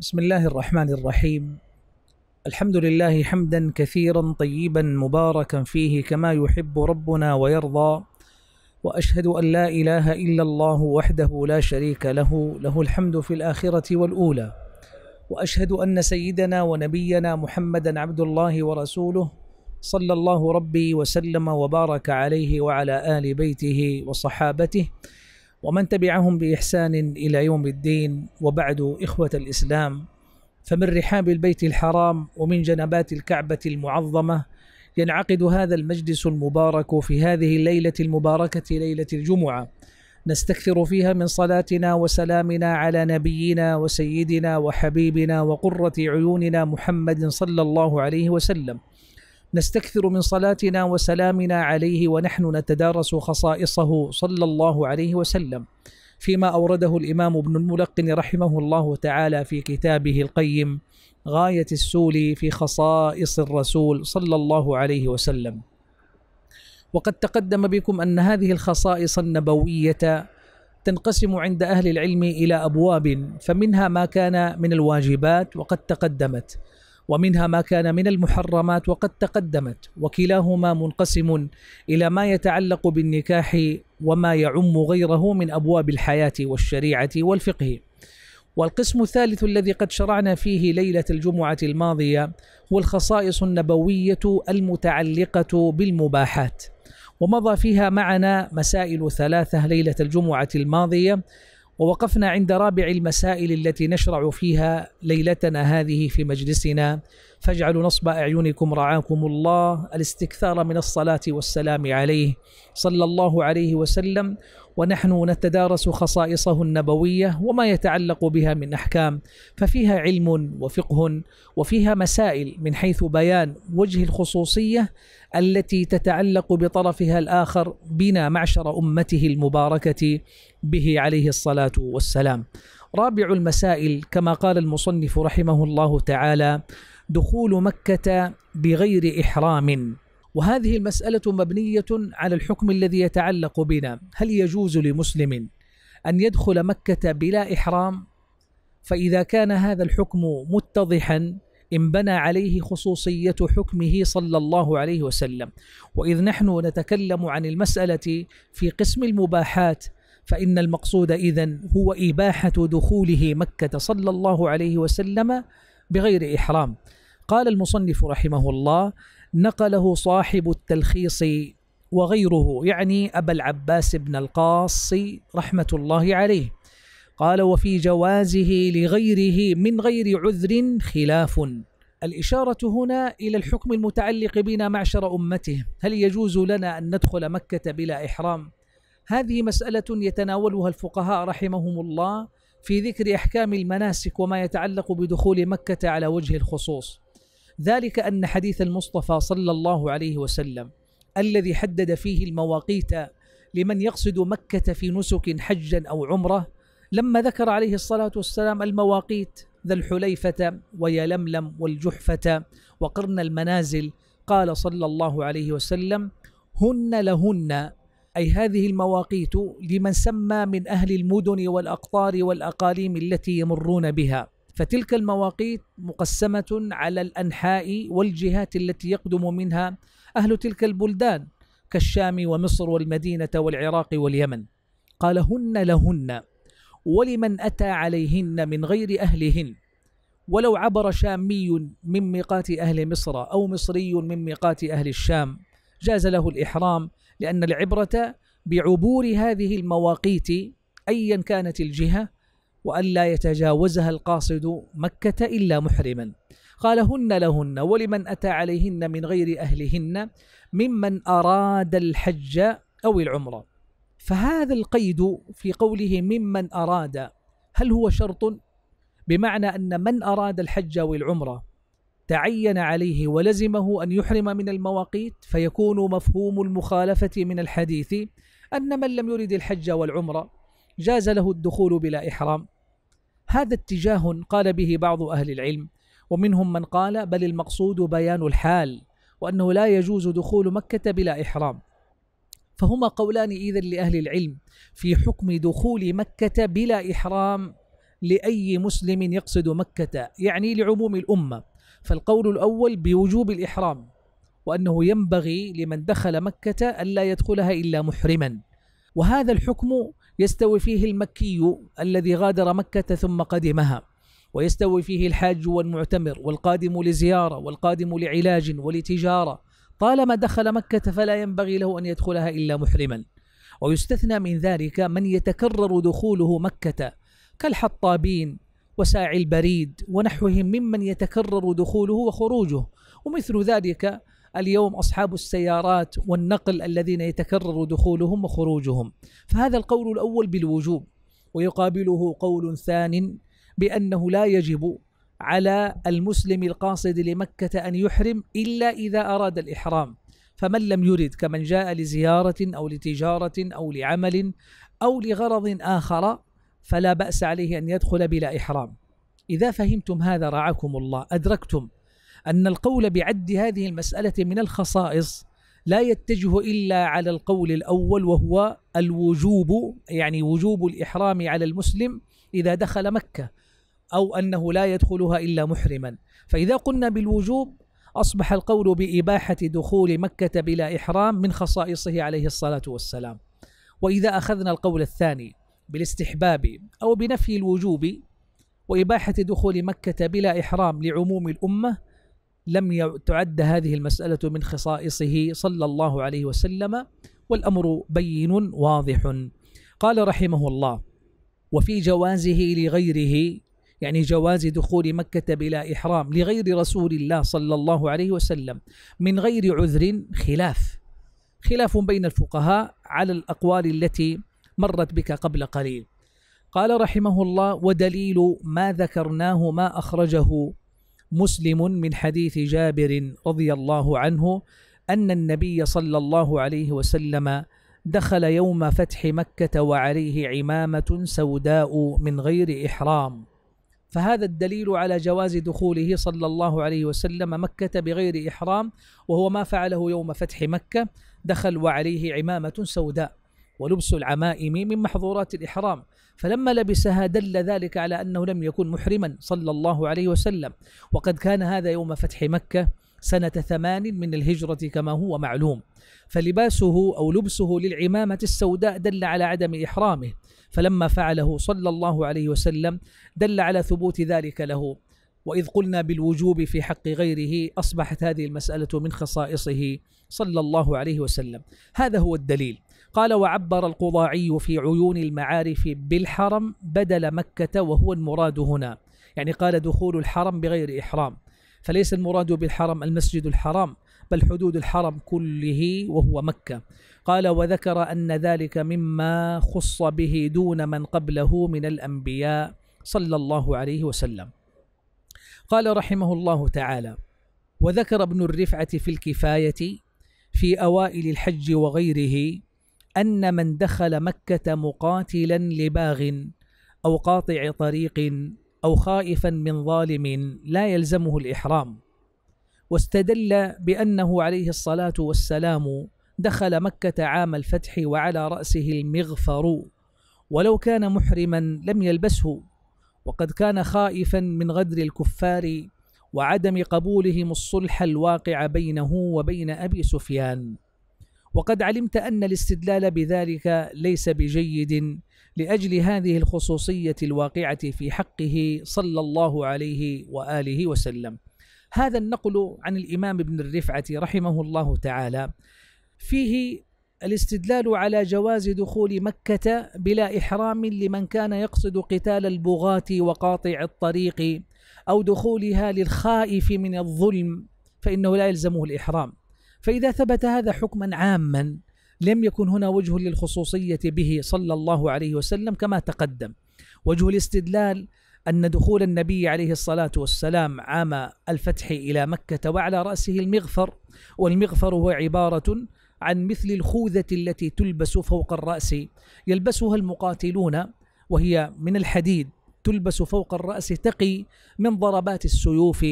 بسم الله الرحمن الرحيم الحمد لله حمدا كثيرا طيبا مباركا فيه كما يحب ربنا ويرضى واشهد ان لا اله الا الله وحده لا شريك له له الحمد في الاخره والاولى واشهد ان سيدنا ونبينا محمدا عبد الله ورسوله صلى الله ربي وسلم وبارك عليه وعلى ال بيته وصحابته ومن تبعهم باحسان الى يوم الدين وبعد اخوه الاسلام فمن رحاب البيت الحرام ومن جنبات الكعبه المعظمه ينعقد هذا المجلس المبارك في هذه الليله المباركه ليله الجمعه نستكثر فيها من صلاتنا وسلامنا على نبينا وسيدنا وحبيبنا وقره عيوننا محمد صلى الله عليه وسلم نستكثر من صلاتنا وسلامنا عليه ونحن نتدارس خصائصه صلى الله عليه وسلم فيما أورده الإمام ابن الملقن رحمه الله تعالى في كتابه القيم غاية السول في خصائص الرسول صلى الله عليه وسلم وقد تقدم بكم أن هذه الخصائص النبوية تنقسم عند أهل العلم إلى أبواب فمنها ما كان من الواجبات وقد تقدمت ومنها ما كان من المحرمات وقد تقدمت وكلاهما منقسم الى ما يتعلق بالنكاح وما يعم غيره من ابواب الحياه والشريعه والفقه والقسم الثالث الذي قد شرعنا فيه ليله الجمعه الماضيه هو الخصائص النبويه المتعلقه بالمباحات ومضى فيها معنا مسائل ثلاثه ليله الجمعه الماضيه ووقفنا عند رابع المسائل التي نشرع فيها ليلتنا هذه في مجلسنا فاجعلوا نصب أعينكم رعاكم الله الاستكثار من الصلاة والسلام عليه صلى الله عليه وسلم ونحن نتدارس خصائصه النبوية وما يتعلق بها من أحكام ففيها علم وفقه وفيها مسائل من حيث بيان وجه الخصوصية التي تتعلق بطرفها الآخر بنا معشر أمته المباركة به عليه الصلاة والسلام رابع المسائل كما قال المصنف رحمه الله تعالى دخول مكة بغير إحرام وهذه المسألة مبنية على الحكم الذي يتعلق بنا هل يجوز لمسلم أن يدخل مكة بلا إحرام فإذا كان هذا الحكم متضحا انبنى عليه خصوصية حكمه صلى الله عليه وسلم وإذ نحن نتكلم عن المسألة في قسم المباحات فإن المقصود إذا هو إباحة دخوله مكة صلى الله عليه وسلم بغير إحرام قال المصنف رحمه الله نقله صاحب التلخيص وغيره يعني أبا العباس بن القاص رحمة الله عليه قال وفي جوازه لغيره من غير عذر خلاف الإشارة هنا إلى الحكم المتعلق بنا معشر أمته هل يجوز لنا أن ندخل مكة بلا إحرام؟ هذه مسألة يتناولها الفقهاء رحمهم الله في ذكر أحكام المناسك وما يتعلق بدخول مكة على وجه الخصوص ذلك أن حديث المصطفى صلى الله عليه وسلم الذي حدد فيه المواقيت لمن يقصد مكة في نسك حجا أو عمره لما ذكر عليه الصلاة والسلام المواقيت ذا الحليفة ويلملم والجحفة وقرن المنازل قال صلى الله عليه وسلم هن لهن أي هذه المواقيت لمن سمى من أهل المدن والأقطار والأقاليم التي يمرون بها فتلك المواقيت مقسمة على الأنحاء والجهات التي يقدم منها أهل تلك البلدان كالشام ومصر والمدينة والعراق واليمن قال هن لهن ولمن أتى عليهن من غير أهلهن ولو عبر شامي من ميقات أهل مصر أو مصري من ميقات أهل الشام جاز له الإحرام لأن العبرة بعبور هذه المواقيت أيا كانت الجهة وألا يتجاوزها القاصد مكة إلا محرما قال هن لهن ولمن أتى عليهن من غير أهلهن ممن أراد الحج أو العمرة فهذا القيد في قوله ممن أراد هل هو شرط بمعنى أن من أراد الحج أو العمرة تعين عليه ولزمه أن يحرم من المواقيت فيكون مفهوم المخالفة من الحديث أن من لم يرد الحج والعمرة جاز له الدخول بلا إحرام هذا اتجاه قال به بعض أهل العلم ومنهم من قال بل المقصود بيان الحال وأنه لا يجوز دخول مكة بلا إحرام فهما قولان إذا لأهل العلم في حكم دخول مكة بلا إحرام لأي مسلم يقصد مكة يعني لعموم الأمة فالقول الأول بوجوب الإحرام وأنه ينبغي لمن دخل مكة ألا يدخلها إلا محرما وهذا الحكم يستوي فيه المكي الذي غادر مكة ثم قدمها ويستوي فيه الحاج والمعتمر والقادم لزيارة والقادم لعلاج ولتجارة طالما دخل مكة فلا ينبغي له أن يدخلها إلا محرما ويستثنى من ذلك من يتكرر دخوله مكة كالحطابين وساعي البريد ونحوهم ممن يتكرر دخوله وخروجه ومثل ذلك اليوم أصحاب السيارات والنقل الذين يتكرر دخولهم وخروجهم فهذا القول الأول بالوجوب ويقابله قول ثان بأنه لا يجب على المسلم القاصد لمكة أن يحرم إلا إذا أراد الإحرام فمن لم يرد كمن جاء لزيارة أو لتجارة أو لعمل أو لغرض آخر فلا بأس عليه أن يدخل بلا إحرام إذا فهمتم هذا رعاكم الله أدركتم أن القول بعد هذه المسألة من الخصائص لا يتجه إلا على القول الأول وهو الوجوب يعني وجوب الإحرام على المسلم إذا دخل مكة أو أنه لا يدخلها إلا محرما فإذا قلنا بالوجوب أصبح القول بإباحة دخول مكة بلا إحرام من خصائصه عليه الصلاة والسلام وإذا أخذنا القول الثاني بالاستحباب أو بنفي الوجوب وإباحة دخول مكة بلا إحرام لعموم الأمة لم تعد هذه المسألة من خصائصه صلى الله عليه وسلم والأمر بين واضح قال رحمه الله وفي جوازه لغيره يعني جواز دخول مكة بلا إحرام لغير رسول الله صلى الله عليه وسلم من غير عذر خلاف خلاف بين الفقهاء على الأقوال التي مرت بك قبل قليل قال رحمه الله ودليل ما ذكرناه ما أخرجه مسلم من حديث جابر رضي الله عنه أن النبي صلى الله عليه وسلم دخل يوم فتح مكة وعليه عمامة سوداء من غير إحرام فهذا الدليل على جواز دخوله صلى الله عليه وسلم مكة بغير إحرام وهو ما فعله يوم فتح مكة دخل وعليه عمامة سوداء ولبس العمائم من محظورات الإحرام فلما لبسها دل ذلك على أنه لم يكن محرما صلى الله عليه وسلم وقد كان هذا يوم فتح مكة سنة ثمان من الهجرة كما هو معلوم فلباسه أو لبسه للعمامة السوداء دل على عدم إحرامه فلما فعله صلى الله عليه وسلم دل على ثبوت ذلك له وإذ قلنا بالوجوب في حق غيره أصبحت هذه المسألة من خصائصه صلى الله عليه وسلم هذا هو الدليل قال وعبر القضاعي في عيون المعارف بالحرم بدل مكة وهو المراد هنا يعني قال دخول الحرم بغير إحرام فليس المراد بالحرم المسجد الحرام بل حدود الحرم كله وهو مكة قال وذكر أن ذلك مما خص به دون من قبله من الأنبياء صلى الله عليه وسلم قال رحمه الله تعالى وذكر ابن الرفعة في الكفاية في أوائل الحج وغيره أن من دخل مكة مقاتلا لباغ أو قاطع طريق أو خائفا من ظالم لا يلزمه الإحرام واستدل بأنه عليه الصلاة والسلام دخل مكة عام الفتح وعلى رأسه المغفر ولو كان محرما لم يلبسه وقد كان خائفا من غدر الكفار وعدم قبولهم الصلح الواقع بينه وبين أبي سفيان وقد علمت أن الاستدلال بذلك ليس بجيد لأجل هذه الخصوصية الواقعة في حقه صلى الله عليه وآله وسلم هذا النقل عن الإمام ابن الرفعة رحمه الله تعالى فيه الاستدلال على جواز دخول مكة بلا إحرام لمن كان يقصد قتال البغاة وقاطع الطريق أو دخولها للخائف من الظلم فإنه لا يلزمه الإحرام فإذا ثبت هذا حكما عاما لم يكن هنا وجه للخصوصية به صلى الله عليه وسلم كما تقدم وجه الاستدلال أن دخول النبي عليه الصلاة والسلام عام الفتح إلى مكة وعلى رأسه المغفر والمغفر هو عبارة عن مثل الخوذة التي تلبس فوق الرأس يلبسها المقاتلون وهي من الحديد تلبس فوق الرأس تقي من ضربات السيوف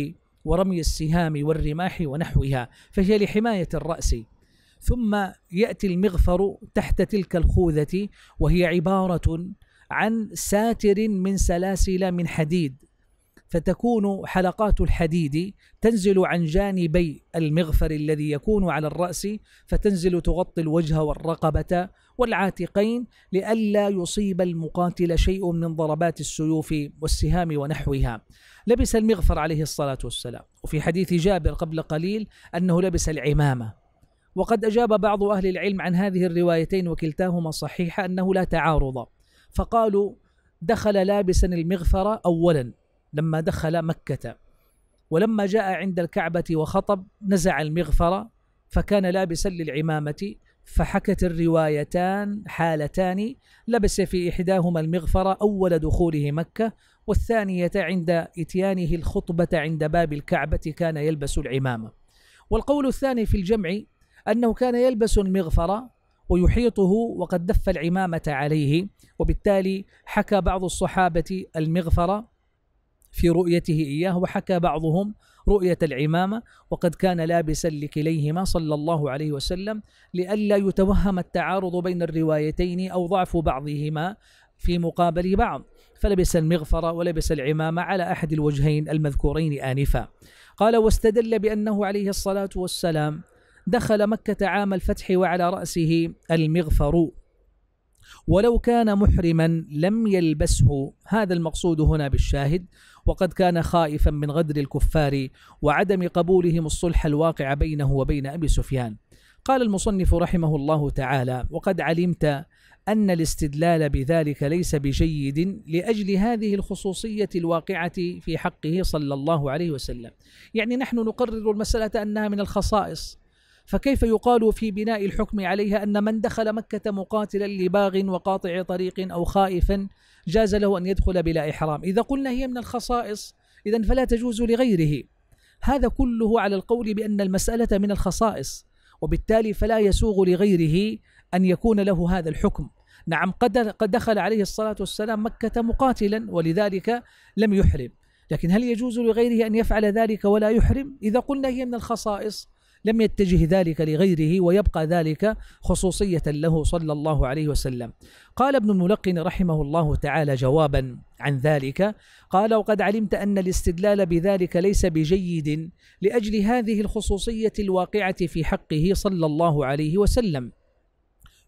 ورمي السهام والرماح ونحوها فهي لحماية الرأس ثم يأتي المغفر تحت تلك الخوذة وهي عبارة عن ساتر من سلاسل من حديد فتكون حلقات الحديد تنزل عن جانبي المغفر الذي يكون على الرأس فتنزل تغطي الوجه والرقبة والعاتقين لئلا يصيب المقاتل شيء من ضربات السيوف والسهام ونحوها لبس المغفر عليه الصلاة والسلام وفي حديث جابر قبل قليل أنه لبس العمامة وقد أجاب بعض أهل العلم عن هذه الروايتين وكلتاهما صحيحة أنه لا تعارض فقالوا دخل لابسا المغفر أولا لما دخل مكة ولما جاء عند الكعبة وخطب نزع المغفر فكان لابسا للعمامة فحكت الروايتان حالتان لبس في إحداهما المغفر أول دخوله مكة والثانية عند إتيانه الخطبة عند باب الكعبة كان يلبس العمامة والقول الثاني في الجمع أنه كان يلبس المغفر ويحيطه وقد دف العمامة عليه وبالتالي حكى بعض الصحابة المغفر في رؤيته إياه وحكى بعضهم رؤية العمامة وقد كان لابسا لكليهما صلى الله عليه وسلم لئلا يتوهم التعارض بين الروايتين أو ضعف بعضهما في مقابل بعض فلبس المغفر ولبس العمامة على أحد الوجهين المذكورين آنفا قال واستدل بأنه عليه الصلاة والسلام دخل مكة عام الفتح وعلى رأسه المغفر ولو كان محرما لم يلبسه هذا المقصود هنا بالشاهد وقد كان خائفا من غدر الكفار وعدم قبولهم الصلح الواقع بينه وبين ابي سفيان قال المصنف رحمه الله تعالى وقد علمت أن الاستدلال بذلك ليس بجيد لأجل هذه الخصوصية الواقعة في حقه صلى الله عليه وسلم يعني نحن نقرر المسألة أنها من الخصائص فكيف يقال في بناء الحكم عليها أن من دخل مكة مقاتلا لباغ وقاطع طريق أو خائفا جاز له أن يدخل بلا إحرام إذا قلنا هي من الخصائص إذا فلا تجوز لغيره هذا كله على القول بأن المسألة من الخصائص وبالتالي فلا يسوغ لغيره أن يكون له هذا الحكم نعم قد قد دخل عليه الصلاة والسلام مكة مقاتلا ولذلك لم يحرم لكن هل يجوز لغيره أن يفعل ذلك ولا يحرم إذا قلنا هي من الخصائص لم يتجه ذلك لغيره ويبقى ذلك خصوصية له صلى الله عليه وسلم قال ابن الملقن رحمه الله تعالى جوابا عن ذلك قال وقد علمت أن الاستدلال بذلك ليس بجيد لأجل هذه الخصوصية الواقعة في حقه صلى الله عليه وسلم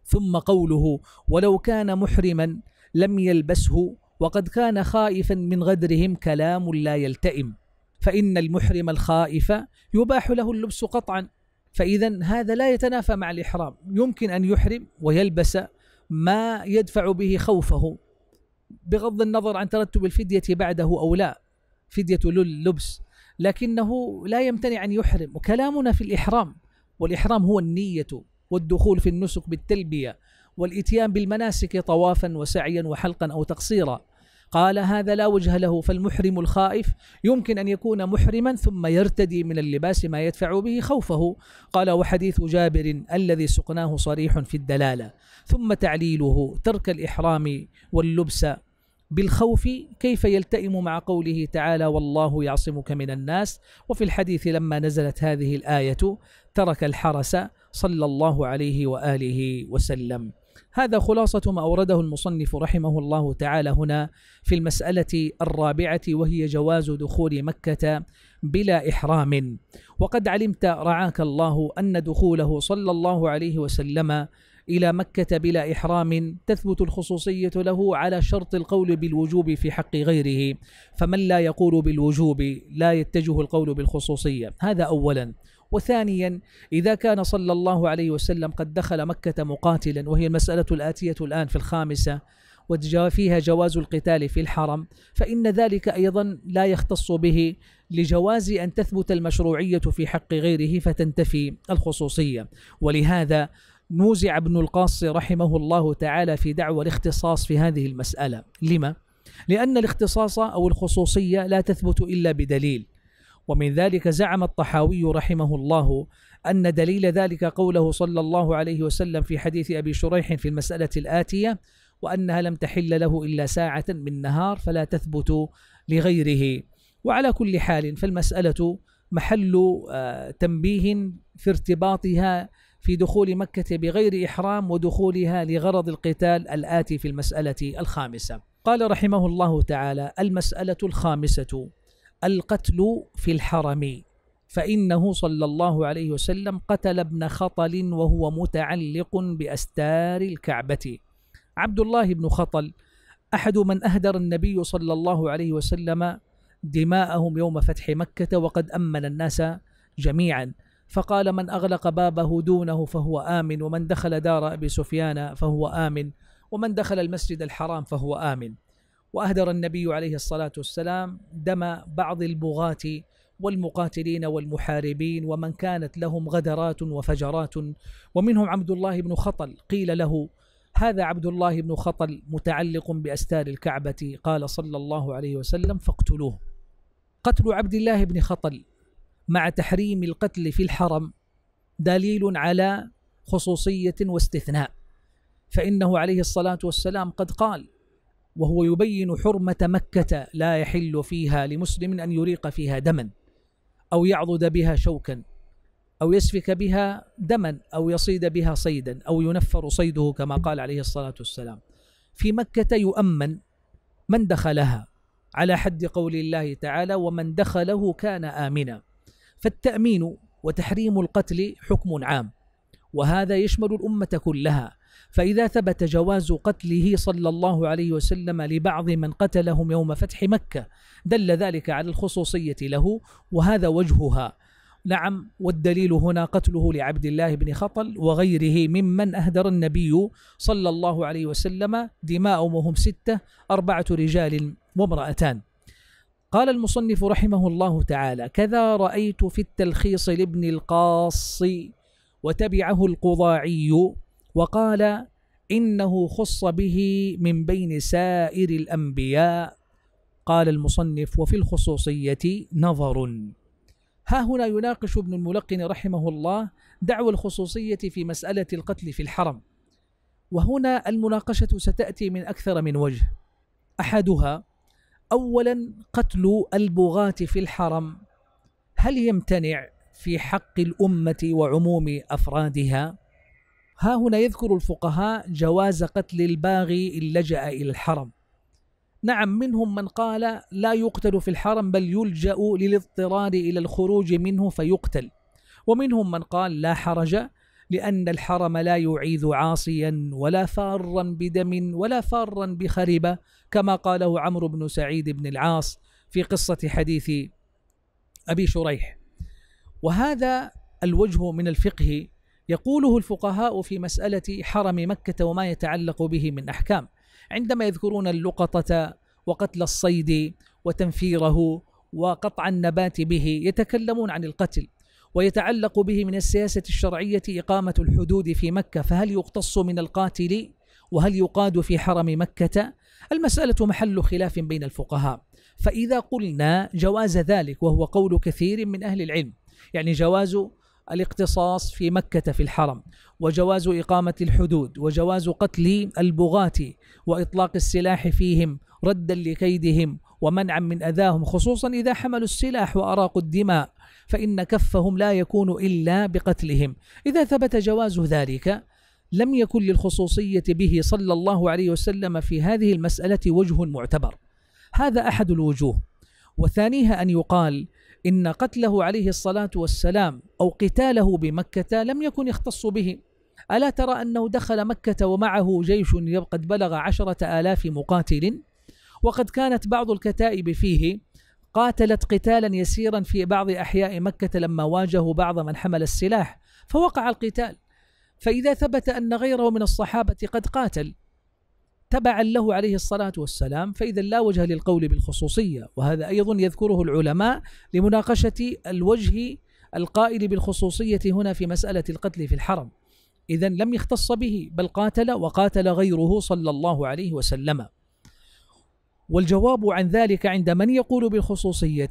ثم قوله ولو كان محرما لم يلبسه وقد كان خائفا من غدرهم كلام لا يلتئم فإن المحرم الخائف يباح له اللبس قطعا فإذا هذا لا يتنافى مع الإحرام يمكن أن يحرم ويلبس ما يدفع به خوفه بغض النظر عن ترتب الفدية بعده أو لا فدية اللبس لكنه لا يمتنع أن يحرم وكلامنا في الإحرام والإحرام هو النية والدخول في النسك بالتلبيه والاتيان بالمناسك طوافا وسعيا وحلقا او تقصيرا قال هذا لا وجه له فالمحرم الخائف يمكن ان يكون محرما ثم يرتدي من اللباس ما يدفع به خوفه قال وحديث جابر الذي سقناه صريح في الدلاله ثم تعليله ترك الاحرام واللبس بالخوف كيف يلتئم مع قوله تعالى والله يعصمك من الناس وفي الحديث لما نزلت هذه الايه ترك الحرس صلى الله عليه واله وسلم هذا خلاصه ما اورده المصنف رحمه الله تعالى هنا في المساله الرابعه وهي جواز دخول مكه بلا احرام وقد علمت رعاك الله ان دخوله صلى الله عليه وسلم الى مكه بلا احرام تثبت الخصوصيه له على شرط القول بالوجوب في حق غيره فمن لا يقول بالوجوب لا يتجه القول بالخصوصيه هذا اولا وثانيا إذا كان صلى الله عليه وسلم قد دخل مكة مقاتلا وهي المسألة الآتية الآن في الخامسة وفيها جواز القتال في الحرم فإن ذلك أيضا لا يختص به لجواز أن تثبت المشروعية في حق غيره فتنتفي الخصوصية ولهذا نوزع ابن القاص رحمه الله تعالى في دعوى الاختصاص في هذه المسألة لما؟ لأن الاختصاص أو الخصوصية لا تثبت إلا بدليل ومن ذلك زعم الطحاوي رحمه الله أن دليل ذلك قوله صلى الله عليه وسلم في حديث أبي شريح في المسألة الآتية وأنها لم تحل له إلا ساعة من نهار فلا تثبت لغيره وعلى كل حال فالمسألة محل آه، تنبيه في ارتباطها في دخول مكة بغير إحرام ودخولها لغرض القتال الآتي في المسألة الخامسة قال رحمه الله تعالى المسألة الخامسة القتل في الحرم فإنه صلى الله عليه وسلم قتل ابن خطل وهو متعلق بأستار الكعبة عبد الله بن خطل أحد من أهدر النبي صلى الله عليه وسلم دماءهم يوم فتح مكة وقد أمن الناس جميعا فقال من أغلق بابه دونه فهو آمن ومن دخل دار أبي سفيان فهو آمن ومن دخل المسجد الحرام فهو آمن واهدر النبي عليه الصلاه والسلام دم بعض البغاة والمقاتلين والمحاربين ومن كانت لهم غدرات وفجرات ومنهم عبد الله بن خطل قيل له هذا عبد الله بن خطل متعلق باستار الكعبه قال صلى الله عليه وسلم فاقتلوه قتل عبد الله بن خطل مع تحريم القتل في الحرم دليل على خصوصيه واستثناء فانه عليه الصلاه والسلام قد قال وهو يبين حرمة مكة لا يحل فيها لمسلم أن يريق فيها دما أو يعضد بها شوكا أو يسفك بها دما أو يصيد بها صيدا أو ينفر صيده كما قال عليه الصلاة والسلام في مكة يؤمن من دخلها على حد قول الله تعالى ومن دخله كان آمنا فالتأمين وتحريم القتل حكم عام وهذا يشمل الأمة كلها فإذا ثبت جواز قتله صلى الله عليه وسلم لبعض من قتلهم يوم فتح مكة دل ذلك على الخصوصية له وهذا وجهها نعم والدليل هنا قتله لعبد الله بن خطل وغيره ممن أهدر النبي صلى الله عليه وسلم دماء وهم ستة أربعة رجال وامرأتان قال المصنف رحمه الله تعالى كذا رأيت في التلخيص لابن القاص وتبعه القضاعي وقال انه خص به من بين سائر الانبياء قال المصنف وفي الخصوصيه نظر ها هنا يناقش ابن الملقن رحمه الله دعوى الخصوصيه في مساله القتل في الحرم وهنا المناقشه ستاتي من اكثر من وجه احدها اولا قتل البغاه في الحرم هل يمتنع في حق الامه وعموم افرادها ها هنا يذكر الفقهاء جواز قتل الباغي إن لجأ إلى الحرم نعم منهم من قال لا يقتل في الحرم بل يلجأ للاضطرار إلى الخروج منه فيقتل ومنهم من قال لا حرج لأن الحرم لا يعيذ عاصيا ولا فارا بدم ولا فارا بخربة كما قاله عمرو بن سعيد بن العاص في قصة حديث أبي شريح وهذا الوجه من الفقه يقوله الفقهاء في مسألة حرم مكة وما يتعلق به من أحكام عندما يذكرون اللقطة وقتل الصيد وتنفيره وقطع النبات به يتكلمون عن القتل ويتعلق به من السياسة الشرعية إقامة الحدود في مكة فهل يقتص من القاتل وهل يقاد في حرم مكة؟ المسألة محل خلاف بين الفقهاء فإذا قلنا جواز ذلك وهو قول كثير من أهل العلم يعني جواز الاقتصاص في مكة في الحرم وجواز إقامة الحدود وجواز قتل البغاة وإطلاق السلاح فيهم ردا لكيدهم ومنعا من أذاهم خصوصا إذا حملوا السلاح وأراقوا الدماء فإن كفهم لا يكون إلا بقتلهم إذا ثبت جواز ذلك لم يكن للخصوصية به صلى الله عليه وسلم في هذه المسألة وجه معتبر هذا أحد الوجوه وثانيها أن يقال إن قتله عليه الصلاة والسلام أو قتاله بمكة لم يكن يختص به ألا ترى أنه دخل مكة ومعه جيش قد بلغ عشرة آلاف مقاتل وقد كانت بعض الكتائب فيه قاتلت قتالا يسيرا في بعض أحياء مكة لما واجهوا بعض من حمل السلاح فوقع القتال فإذا ثبت أن غيره من الصحابة قد قاتل تبعا له عليه الصلاة والسلام فإذا لا وجه للقول بالخصوصية وهذا أيضا يذكره العلماء لمناقشة الوجه القائل بالخصوصية هنا في مسألة القتل في الحرم إذا لم يختص به بل قاتل وقاتل غيره صلى الله عليه وسلم والجواب عن ذلك عند من يقول بالخصوصية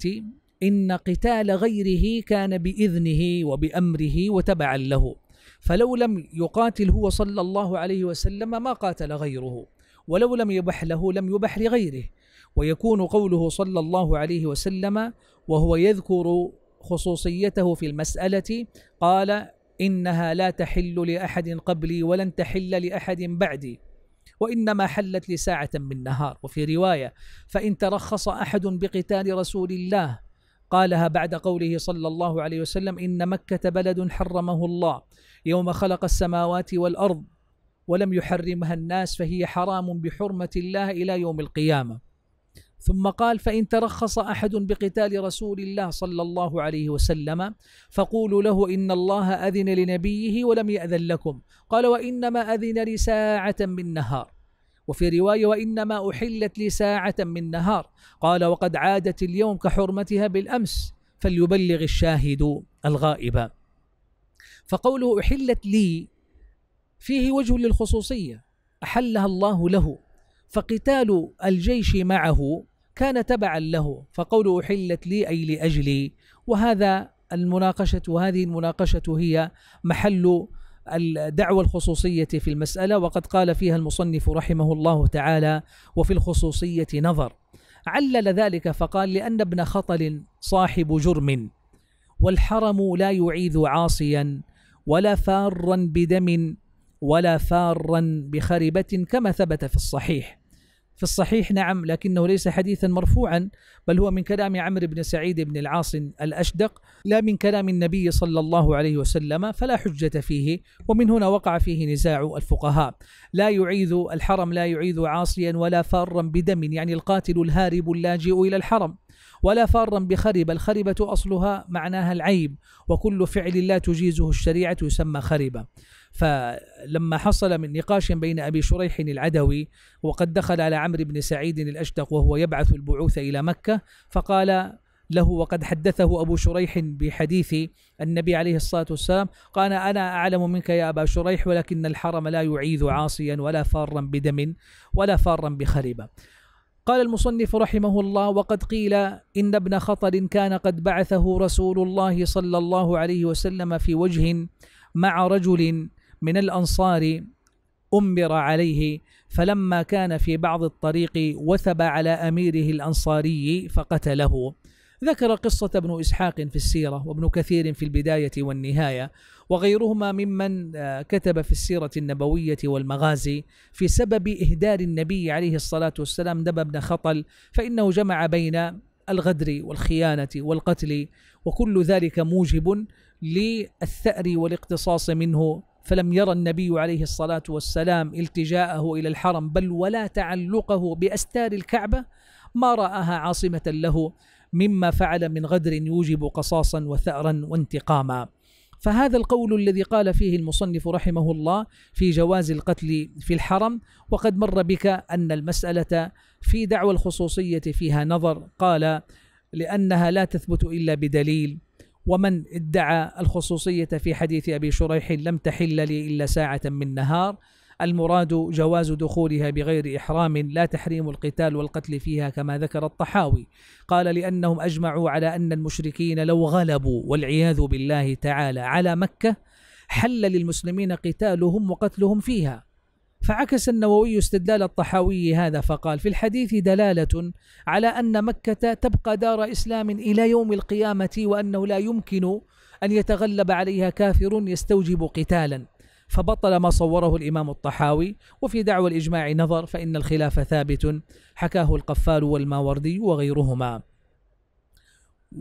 إن قتال غيره كان بإذنه وبأمره وتبعا له فلو لم يقاتل هو صلى الله عليه وسلم ما قاتل غيره ولو لم يبح له لم يبح لغيره ويكون قوله صلى الله عليه وسلم وهو يذكر خصوصيته في المسألة قال إنها لا تحل لأحد قبلي ولن تحل لأحد بعدي وإنما حلت لساعة من نهار وفي رواية فإن ترخص أحد بقتال رسول الله قالها بعد قوله صلى الله عليه وسلم إن مكة بلد حرمه الله يوم خلق السماوات والأرض ولم يحرمها الناس فهي حرام بحرمة الله إلى يوم القيامة ثم قال فإن ترخص أحد بقتال رسول الله صلى الله عليه وسلم فقولوا له إن الله أذن لنبيه ولم يأذن لكم قال وإنما أذن لساعة من نهار وفي رواية وإنما أحلت لساعة من نهار قال وقد عادت اليوم كحرمتها بالأمس فليبلغ الشاهد الغائب فقوله أحلت لي فيه وجه للخصوصية أحلها الله له فقتال الجيش معه كان تبعا له فقوله أحلت لي أي لأجلي وهذا المناقشة وهذه المناقشة هي محل الدعوة الخصوصية في المسألة وقد قال فيها المصنف رحمه الله تعالى وفي الخصوصية نظر علل ذلك فقال لأن ابن خطل صاحب جرم والحرم لا يعيذ عاصيا ولا فارا بدم ولا فارا بخربة كما ثبت في الصحيح في الصحيح نعم لكنه ليس حديثا مرفوعا بل هو من كلام عمرو بن سعيد بن العاص الأشدق لا من كلام النبي صلى الله عليه وسلم فلا حجة فيه ومن هنا وقع فيه نزاع الفقهاء لا يعيذ الحرم لا يعيذ عاصيا ولا فارا بدم يعني القاتل الهارب اللاجئ إلى الحرم ولا فارا بخرب الخربة أصلها معناها العيب وكل فعل لا تجيزه الشريعة يسمى خربة فلما حصل من نقاش بين أبي شريح العدوي وقد دخل على عمرو بن سعيد الأشدق وهو يبعث البعوث إلى مكة فقال له وقد حدثه أبو شريح بحديث النبي عليه الصلاة والسلام قال أنا أعلم منك يا أبا شريح ولكن الحرم لا يعيذ عاصيا ولا فارا بدم ولا فارا بخربة قال المصنف رحمه الله وقد قيل إن ابن خطل كان قد بعثه رسول الله صلى الله عليه وسلم في وجه مع رجل من الأنصار أمر عليه فلما كان في بعض الطريق وثب على أميره الأنصاري فقتله ذكر قصة ابن إسحاق في السيرة وابن كثير في البداية والنهاية وغيرهما ممن آه، كتب في السيرة النبوية والمغازي في سبب إهدار النبي عليه الصلاة والسلام دب بن خطل فإنه جمع بين الغدر والخيانة والقتل وكل ذلك موجب للثأر والاقتصاص منه فلم يرى النبي عليه الصلاة والسلام التجاءه إلى الحرم بل ولا تعلقه بأستار الكعبة ما رآها عاصمة له مما فعل من غدر يوجب قصاصا وثأرا وانتقاما فهذا القول الذي قال فيه المصنف رحمه الله في جواز القتل في الحرم وقد مر بك ان المساله في دعوى الخصوصيه فيها نظر قال لانها لا تثبت الا بدليل ومن ادعى الخصوصيه في حديث ابي شريح لم تحل لي الا ساعه من نهار المراد جواز دخولها بغير إحرام لا تحريم القتال والقتل فيها كما ذكر الطحاوي قال لأنهم أجمعوا على أن المشركين لو غلبوا والعياذ بالله تعالى على مكة حل للمسلمين قتالهم وقتلهم فيها فعكس النووي استدلال الطحاوي هذا فقال في الحديث دلالة على أن مكة تبقى دار إسلام إلى يوم القيامة وأنه لا يمكن أن يتغلب عليها كافر يستوجب قتالا فبطل ما صوره الإمام الطحاوي وفي دعوى الإجماع نظر فإن الخلاف ثابت حكاه القفال والماوردي وغيرهما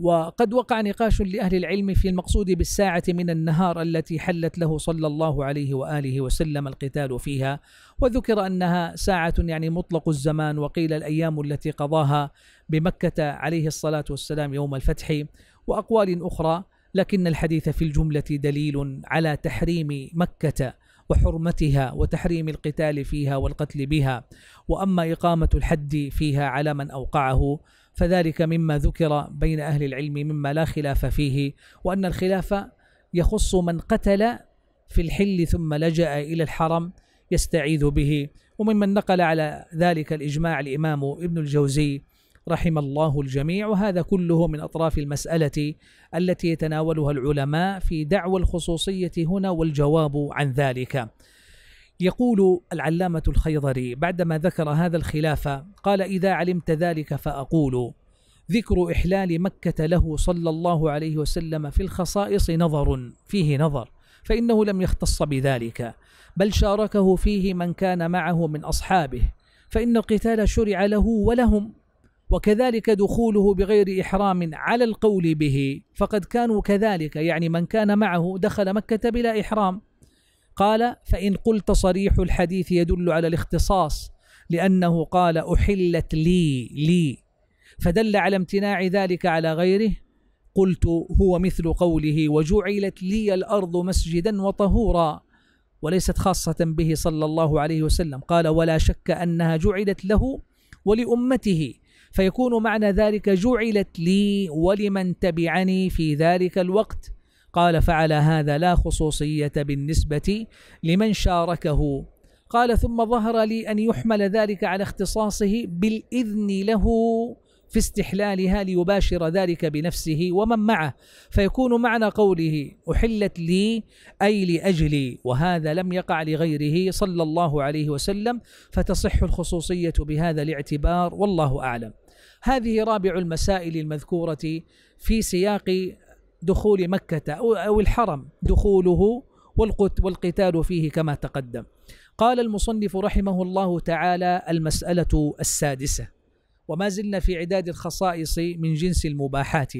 وقد وقع نقاش لأهل العلم في المقصود بالساعة من النهار التي حلت له صلى الله عليه وآله وسلم القتال فيها وذكر أنها ساعة يعني مطلق الزمان وقيل الأيام التي قضاها بمكة عليه الصلاة والسلام يوم الفتح وأقوال أخرى لكن الحديث في الجملة دليل على تحريم مكة وحرمتها وتحريم القتال فيها والقتل بها واما اقامه الحد فيها على من اوقعه فذلك مما ذكر بين اهل العلم مما لا خلاف فيه وان الخلاف يخص من قتل في الحل ثم لجا الى الحرم يستعيذ به وممن نقل على ذلك الاجماع الامام ابن الجوزي رحم الله الجميع وهذا كله من أطراف المسألة التي يتناولها العلماء في دعوى الخصوصية هنا والجواب عن ذلك يقول العلامة الخيضري بعدما ذكر هذا الخلاف قال إذا علمت ذلك فأقول ذكر إحلال مكة له صلى الله عليه وسلم في الخصائص نظر فيه نظر فإنه لم يختص بذلك بل شاركه فيه من كان معه من أصحابه فإن القتال شرع له ولهم وكذلك دخوله بغير إحرام على القول به فقد كانوا كذلك يعني من كان معه دخل مكة بلا إحرام قال فإن قلت صريح الحديث يدل على الاختصاص لأنه قال أحلت لي لي فدل على امتناع ذلك على غيره قلت هو مثل قوله وجعلت لي الأرض مسجدا وطهورا وليست خاصة به صلى الله عليه وسلم قال ولا شك أنها جعلت له ولأمته فيكون معنى ذلك جعلت لي ولمن تبعني في ذلك الوقت قال فعلى هذا لا خصوصية بالنسبة لمن شاركه قال ثم ظهر لي أن يحمل ذلك على اختصاصه بالإذن له في استحلالها ليباشر ذلك بنفسه ومن معه فيكون معنى قوله احلت لي اي لاجلي وهذا لم يقع لغيره صلى الله عليه وسلم فتصح الخصوصيه بهذا الاعتبار والله اعلم هذه رابع المسائل المذكورة في سياق دخول مكة أو الحرم دخوله والقتال فيه كما تقدم قال المصنف رحمه الله تعالى المسألة السادسة وما زلنا في عداد الخصائص من جنس المباحات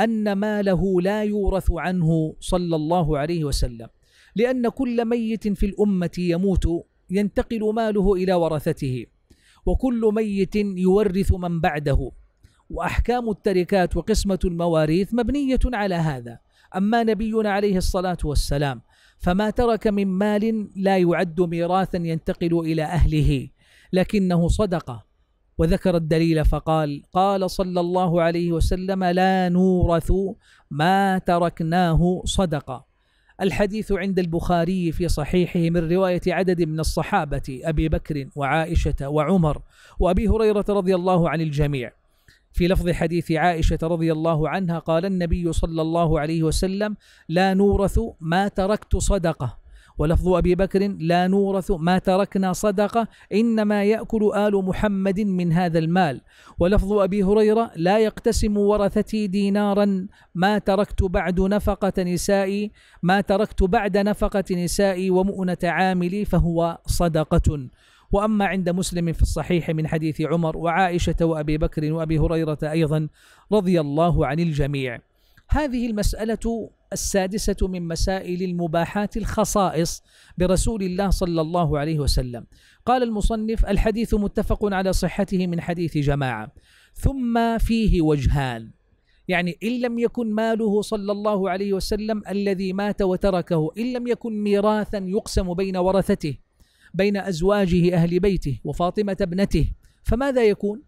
أن ماله لا يورث عنه صلى الله عليه وسلم لأن كل ميت في الأمة يموت ينتقل ماله إلى ورثته وكل ميت يورث من بعده واحكام التركات وقسمه المواريث مبنيه على هذا اما نبينا عليه الصلاه والسلام فما ترك من مال لا يعد ميراثا ينتقل الى اهله لكنه صدقه وذكر الدليل فقال قال صلى الله عليه وسلم لا نورث ما تركناه صدقه الحديث عند البخاري في صحيحه من رواية عدد من الصحابة أبي بكر وعائشة وعمر وأبي هريرة رضي الله عن الجميع في لفظ حديث عائشة رضي الله عنها قال النبي صلى الله عليه وسلم لا نورث ما تركت صدقة ولفظ أبي بكر لا نورث ما تركنا صدقة إنما يأكل آل محمد من هذا المال ولفظ أبي هريرة لا يقتسم ورثتي دينارا ما تركت بعد نفقة نسائي ما تركت بعد نفقة نسائي ومؤنة عاملي فهو صدقة واما عند مسلم في الصحيح من حديث عمر وعائشه وابي بكر وابي هريره ايضا رضي الله عن الجميع هذه المسألة السادسة من مسائل المباحات الخصائص برسول الله صلى الله عليه وسلم قال المصنف الحديث متفق على صحته من حديث جماعة ثم فيه وجهان يعني إن لم يكن ماله صلى الله عليه وسلم الذي مات وتركه إن لم يكن ميراثا يقسم بين ورثته بين أزواجه أهل بيته وفاطمة ابنته فماذا يكون؟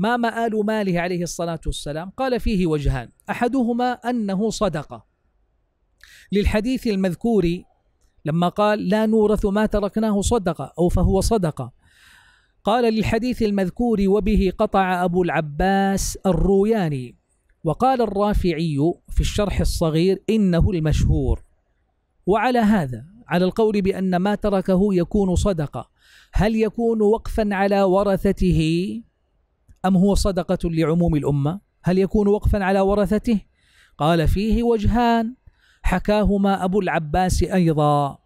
ما مآل ماله عليه الصلاة والسلام قال فيه وجهان أحدهما أنه صدقة للحديث المذكور لما قال لا نورث ما تركناه صدقة أو فهو صدقة قال للحديث المذكور وبه قطع أبو العباس الروياني وقال الرافعي في الشرح الصغير إنه المشهور وعلى هذا على القول بأن ما تركه يكون صدقة هل يكون وقفا على ورثته أم هو صدقة لعموم الأمة هل يكون وقفا على ورثته قال فيه وجهان حكاهما أبو العباس أيضا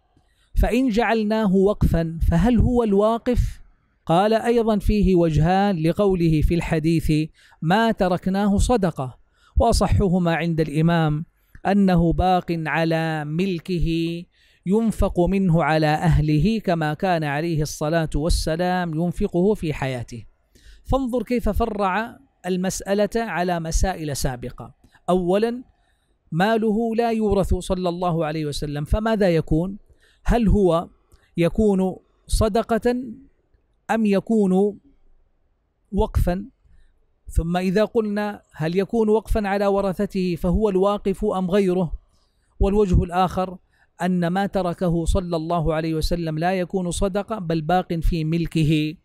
فإن جعلناه وقفا فهل هو الواقف قال أيضا فيه وجهان لقوله في الحديث ما تركناه صدقة وأصحهما عند الإمام أنه باق على ملكه ينفق منه على أهله كما كان عليه الصلاة والسلام ينفقه في حياته فانظر كيف فرع المسألة على مسائل سابقة أولا ماله لا يورث صلى الله عليه وسلم فماذا يكون هل هو يكون صدقة أم يكون وقفا ثم إذا قلنا هل يكون وقفا على ورثته فهو الواقف أم غيره والوجه الآخر أن ما تركه صلى الله عليه وسلم لا يكون صدقة بل باق في ملكه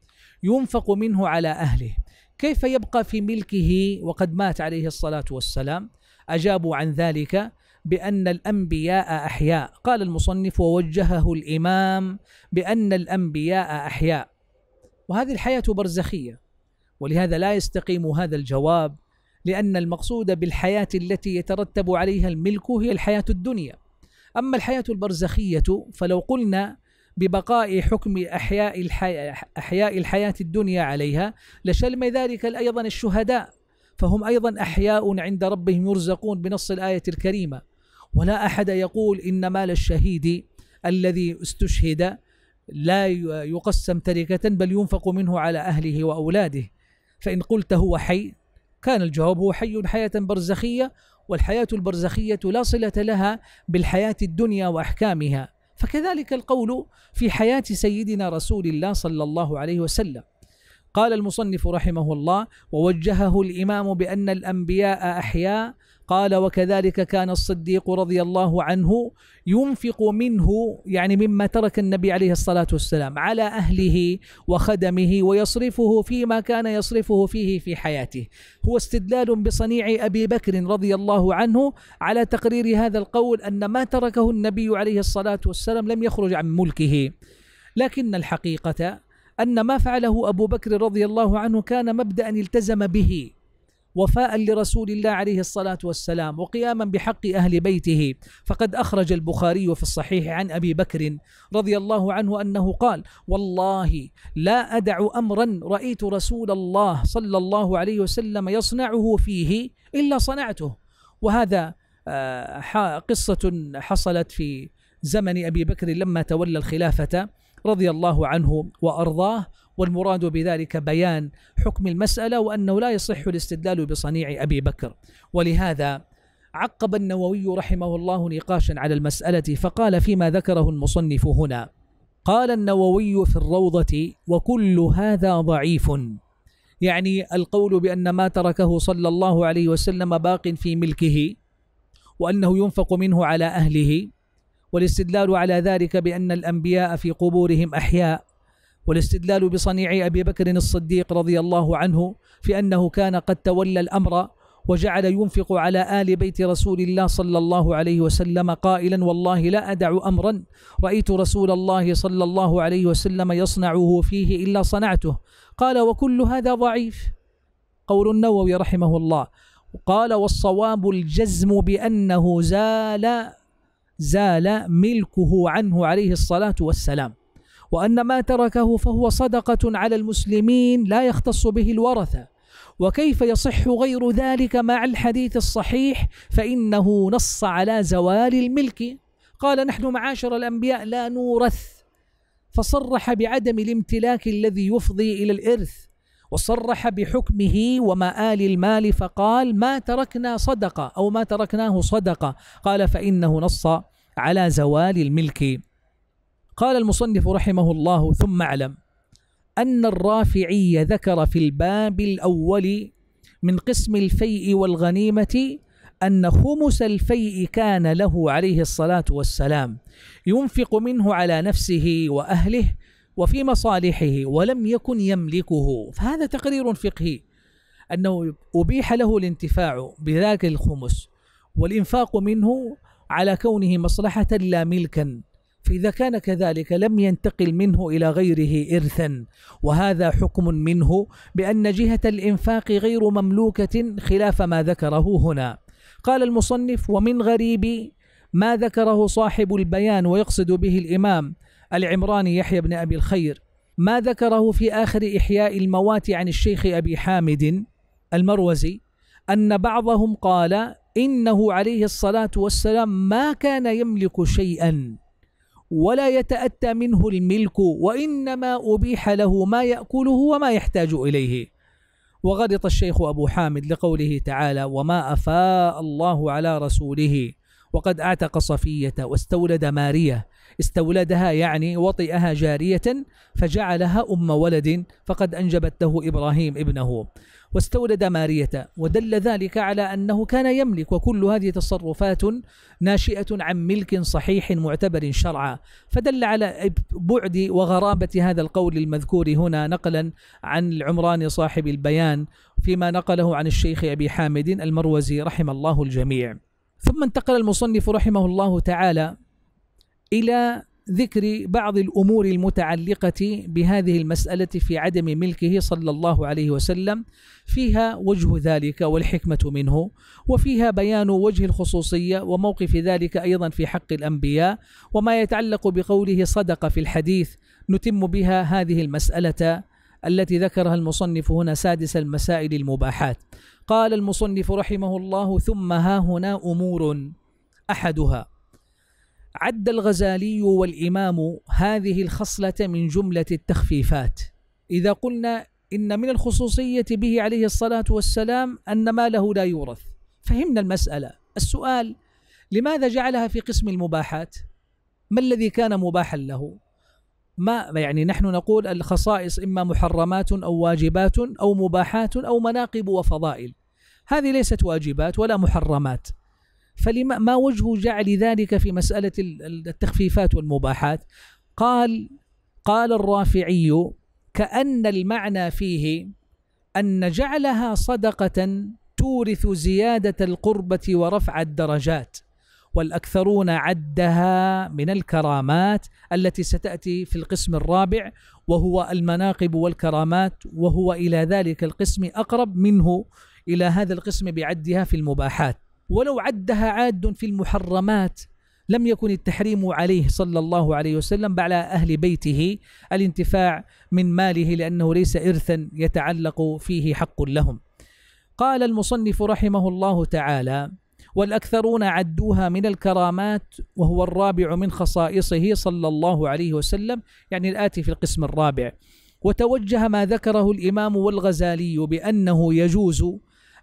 ينفق منه على أهله كيف يبقى في ملكه وقد مات عليه الصلاة والسلام أجابوا عن ذلك بأن الأنبياء أحياء قال المصنف ووجهه الإمام بأن الأنبياء أحياء وهذه الحياة برزخية ولهذا لا يستقيم هذا الجواب لأن المقصود بالحياة التي يترتب عليها الملك هي الحياة الدنيا أما الحياة البرزخية فلو قلنا ببقاء حكم أحياء الحياة, أحياء الحياة الدنيا عليها لشلم ذلك أيضا الشهداء فهم أيضا أحياء عند ربهم يرزقون بنص الآية الكريمة ولا أحد يقول إن مال الشهيد الذي استشهد لا يقسم تركة بل ينفق منه على أهله وأولاده فإن قلت هو حي كان الجواب هو حي حياة برزخية والحياة البرزخية لا صلة لها بالحياة الدنيا وأحكامها فكذلك القول في حياة سيدنا رسول الله صلى الله عليه وسلم قال المصنف رحمه الله ووجهه الإمام بأن الأنبياء أحياء قال وكذلك كان الصديق رضي الله عنه ينفق منه يعني مما ترك النبي عليه الصلاه والسلام على اهله وخدمه ويصرفه فيما كان يصرفه فيه في حياته هو استدلال بصنيع ابي بكر رضي الله عنه على تقرير هذا القول ان ما تركه النبي عليه الصلاه والسلام لم يخرج عن ملكه لكن الحقيقه ان ما فعله ابو بكر رضي الله عنه كان مبدا التزم به وفاء لرسول الله عليه الصلاة والسلام وقياما بحق أهل بيته فقد أخرج البخاري في الصحيح عن أبي بكر رضي الله عنه أنه قال والله لا أدع أمرا رأيت رسول الله صلى الله عليه وسلم يصنعه فيه إلا صنعته وهذا آه، قصة حصلت في زمن أبي بكر لما تولى الخلافة رضي الله عنه وأرضاه والمراد بذلك بيان حكم المسألة وأنه لا يصح الاستدلال بصنيع أبي بكر ولهذا عقب النووي رحمه الله نقاشا على المسألة فقال فيما ذكره المصنف هنا قال النووي في الروضة وكل هذا ضعيف يعني القول بأن ما تركه صلى الله عليه وسلم باق في ملكه وأنه ينفق منه على أهله والاستدلال على ذلك بأن الأنبياء في قبورهم أحياء والاستدلال بصنيع ابي بكر الصديق رضي الله عنه في انه كان قد تولى الامر وجعل ينفق على ال بيت رسول الله صلى الله عليه وسلم قائلا والله لا ادع امرا رايت رسول الله صلى الله عليه وسلم يصنعه فيه الا صنعته قال وكل هذا ضعيف قول النووي رحمه الله قال والصواب الجزم بانه زال زال ملكه عنه عليه الصلاه والسلام وأن ما تركه فهو صدقة على المسلمين لا يختص به الورثة وكيف يصح غير ذلك مع الحديث الصحيح فإنه نص على زوال الملك قال نحن معاشر الأنبياء لا نورث فصرح بعدم الامتلاك الذي يفضي إلى الإرث وصرح بحكمه ومآل المال فقال ما تركنا صدقة أو ما تركناه صدقة قال فإنه نص على زوال الملك قال المصنف رحمه الله ثم اعلم أن الرافعي ذكر في الباب الأول من قسم الفيء والغنيمة أن خمس الفيء كان له عليه الصلاة والسلام ينفق منه على نفسه وأهله وفي مصالحه ولم يكن يملكه فهذا تقرير فقهي أنه أبيح له الانتفاع بذاك الخمس والإنفاق منه على كونه مصلحة لا ملكا فإذا كان كذلك لم ينتقل منه إلى غيره إرثا وهذا حكم منه بأن جهة الإنفاق غير مملوكة خلاف ما ذكره هنا قال المصنف ومن غريب ما ذكره صاحب البيان ويقصد به الإمام العمراني يحيى بن أبي الخير ما ذكره في آخر إحياء الموات عن الشيخ أبي حامد المروزي أن بعضهم قال إنه عليه الصلاة والسلام ما كان يملك شيئا ولا يتأتى منه الملك وإنما أبيح له ما يأكله وما يحتاج إليه وغلط الشيخ أبو حامد لقوله تعالى وما أفاء الله على رسوله وقد اعتق صفية واستولد مارية استولدها يعني وطئها جارية فجعلها أم ولد فقد أنجبت له إبراهيم ابنه واستولد مارية ودل ذلك على أنه كان يملك وكل هذه تصرفات ناشئة عن ملك صحيح معتبر شرعا فدل على بعد وغرابة هذا القول المذكور هنا نقلا عن العمران صاحب البيان فيما نقله عن الشيخ أبي حامد المروزي رحم الله الجميع ثم انتقل المصنف رحمه الله تعالى إلى ذكر بعض الامور المتعلقه بهذه المساله في عدم ملكه صلى الله عليه وسلم فيها وجه ذلك والحكمه منه وفيها بيان وجه الخصوصيه وموقف ذلك ايضا في حق الانبياء وما يتعلق بقوله صدق في الحديث نتم بها هذه المساله التي ذكرها المصنف هنا سادس المسائل المباحات قال المصنف رحمه الله ثم ها هنا امور احدها عد الغزالي والامام هذه الخصله من جمله التخفيفات اذا قلنا ان من الخصوصيه به عليه الصلاه والسلام ان ماله لا يورث فهمنا المساله السؤال لماذا جعلها في قسم المباحات ما الذي كان مباحا له ما يعني نحن نقول الخصائص اما محرمات او واجبات او مباحات او مناقب وفضائل هذه ليست واجبات ولا محرمات فلما ما وجه جعل ذلك في مسألة التخفيفات والمباحات قال قال الرافعي كأن المعنى فيه أن جعلها صدقة تورث زيادة القربة ورفع الدرجات والأكثرون عدها من الكرامات التي ستأتي في القسم الرابع وهو المناقب والكرامات وهو إلى ذلك القسم أقرب منه إلى هذا القسم بعدها في المباحات ولو عدها عاد في المحرمات لم يكن التحريم عليه صلى الله عليه وسلم على أهل بيته الانتفاع من ماله لأنه ليس إرثا يتعلق فيه حق لهم قال المصنف رحمه الله تعالى والأكثرون عدوها من الكرامات وهو الرابع من خصائصه صلى الله عليه وسلم يعني الآتي في القسم الرابع وتوجه ما ذكره الإمام والغزالي بأنه يجوز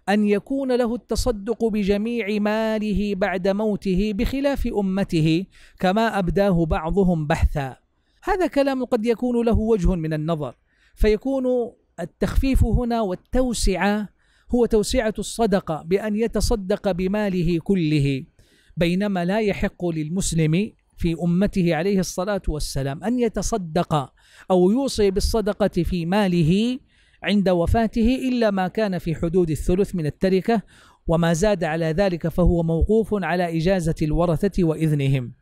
أن يكون له التصدق بجميع ماله بعد موته بخلاف أمته كما أبداه بعضهم بحثا هذا كلام قد يكون له وجه من النظر فيكون التخفيف هنا والتوسعة هو توسعة الصدقة بأن يتصدق بماله كله بينما لا يحق للمسلم في امته عليه الصلاه والسلام ان يتصدق او يوصي بالصدقه في ماله عند وفاته إلا ما كان في حدود الثلث من التركة وما زاد على ذلك فهو موقوف على إجازة الورثة وإذنهم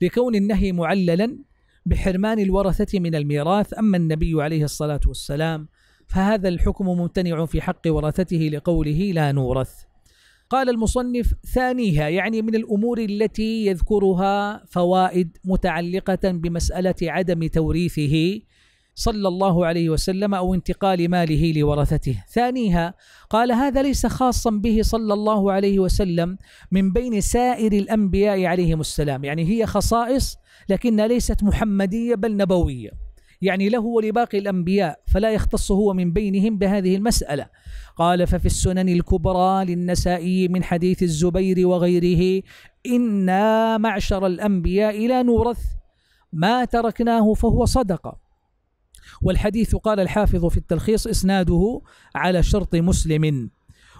لكون النهي معللا بحرمان الورثة من الميراث أما النبي عليه الصلاة والسلام فهذا الحكم ممتنع في حق ورثته لقوله لا نورث قال المصنف ثانيها يعني من الأمور التي يذكرها فوائد متعلقة بمسألة عدم توريثه صلى الله عليه وسلم او انتقال ماله لورثته. ثانيها قال هذا ليس خاصا به صلى الله عليه وسلم من بين سائر الانبياء عليهم السلام، يعني هي خصائص لكنها ليست محمديه بل نبويه. يعني له ولباقي الانبياء فلا يختص هو من بينهم بهذه المساله. قال ففي السنن الكبرى للنسائي من حديث الزبير وغيره انا معشر الانبياء لا نورث ما تركناه فهو صدقه والحديث قال الحافظ في التلخيص اسناده على شرط مسلم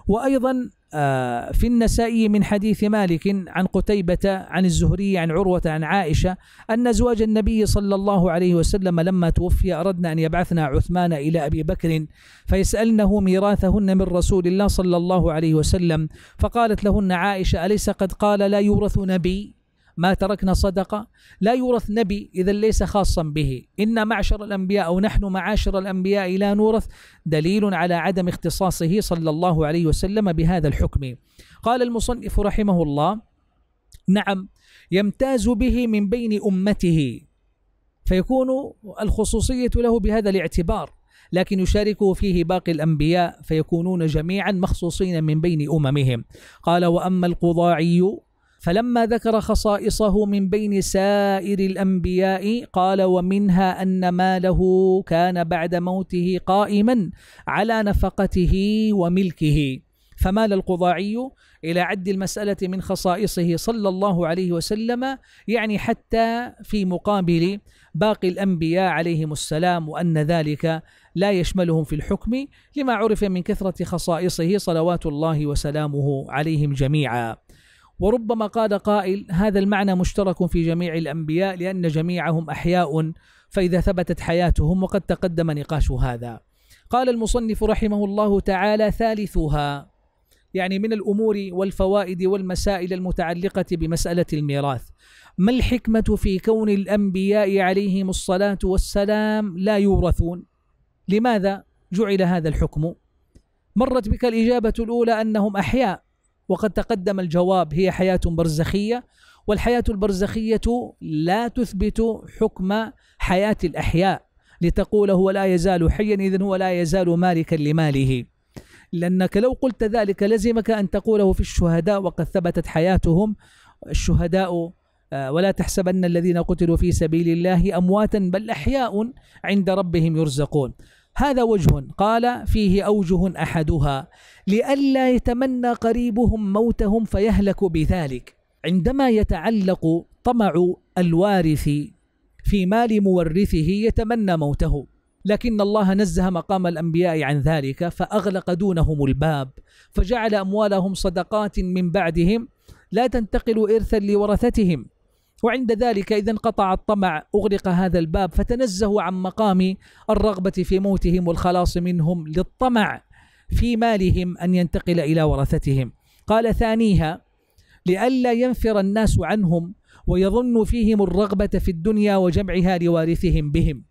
وايضا آه، في النسائي من حديث مالك عن قتيبة عن الزهري عن عروة عن عائشة أن زواج النبي صلى الله عليه وسلم لما توفي أردنا أن يبعثنا عثمان إلى أبي بكر فيسألنه ميراثهن من رسول الله صلى الله عليه وسلم فقالت لهن عائشة أليس قد قال لا يورث نبي ما تركنا صدقة لا يورث نبي إذا ليس خاصا به إن معشر الأنبياء أو نحن معاشر الأنبياء لا نورث دليل على عدم اختصاصه صلى الله عليه وسلم بهذا الحكم قال المصنف رحمه الله نعم يمتاز به من بين أمته فيكون الخصوصية له بهذا الاعتبار لكن يشاركه فيه باقي الأنبياء فيكونون جميعا مخصوصين من بين أممهم قال وأما القضاعي فلما ذكر خصائصه من بين سائر الانبياء قال ومنها ان ماله كان بعد موته قائما على نفقته وملكه فمال القضاعي الى عد المساله من خصائصه صلى الله عليه وسلم يعني حتى في مقابل باقي الانبياء عليهم السلام وان ذلك لا يشملهم في الحكم لما عرف من كثره خصائصه صلوات الله وسلامه عليهم جميعا وربما قال قائل هذا المعنى مشترك في جميع الانبياء لان جميعهم احياء فاذا ثبتت حياتهم وقد تقدم نقاش هذا. قال المصنف رحمه الله تعالى ثالثها يعني من الامور والفوائد والمسائل المتعلقه بمساله الميراث ما الحكمه في كون الانبياء عليهم الصلاه والسلام لا يورثون؟ لماذا جعل هذا الحكم؟ مرت بك الاجابه الاولى انهم احياء وقد تقدم الجواب هي حياة برزخية والحياة البرزخية لا تثبت حكم حياة الأحياء لتقول هو لا يزال حيا إذا هو لا يزال مالكا لماله لأنك لو قلت ذلك لزمك أن تقوله في الشهداء وقد ثبتت حياتهم الشهداء آه، ولا تحسبن الذين قتلوا في سبيل الله امواتا بل احياء عند ربهم يرزقون هذا وجه قال فيه أوجه أحدها لئلا يتمنى قريبهم موتهم فيهلك بذلك عندما يتعلق طمع الوارث في مال مورثه يتمنى موته لكن الله نزه مقام الانبياء عن ذلك فاغلق دونهم الباب فجعل اموالهم صدقات من بعدهم لا تنتقل ارثا لورثتهم وعند ذلك إذا انقطع الطمع أغلق هذا الباب فتنزهوا عن مقام الرغبة في موتهم والخلاص منهم للطمع في مالهم أن ينتقل إلى ورثتهم قال ثانيها لئلا ينفر الناس عنهم ويظن فيهم الرغبة في الدنيا وجمعها لوارثهم بهم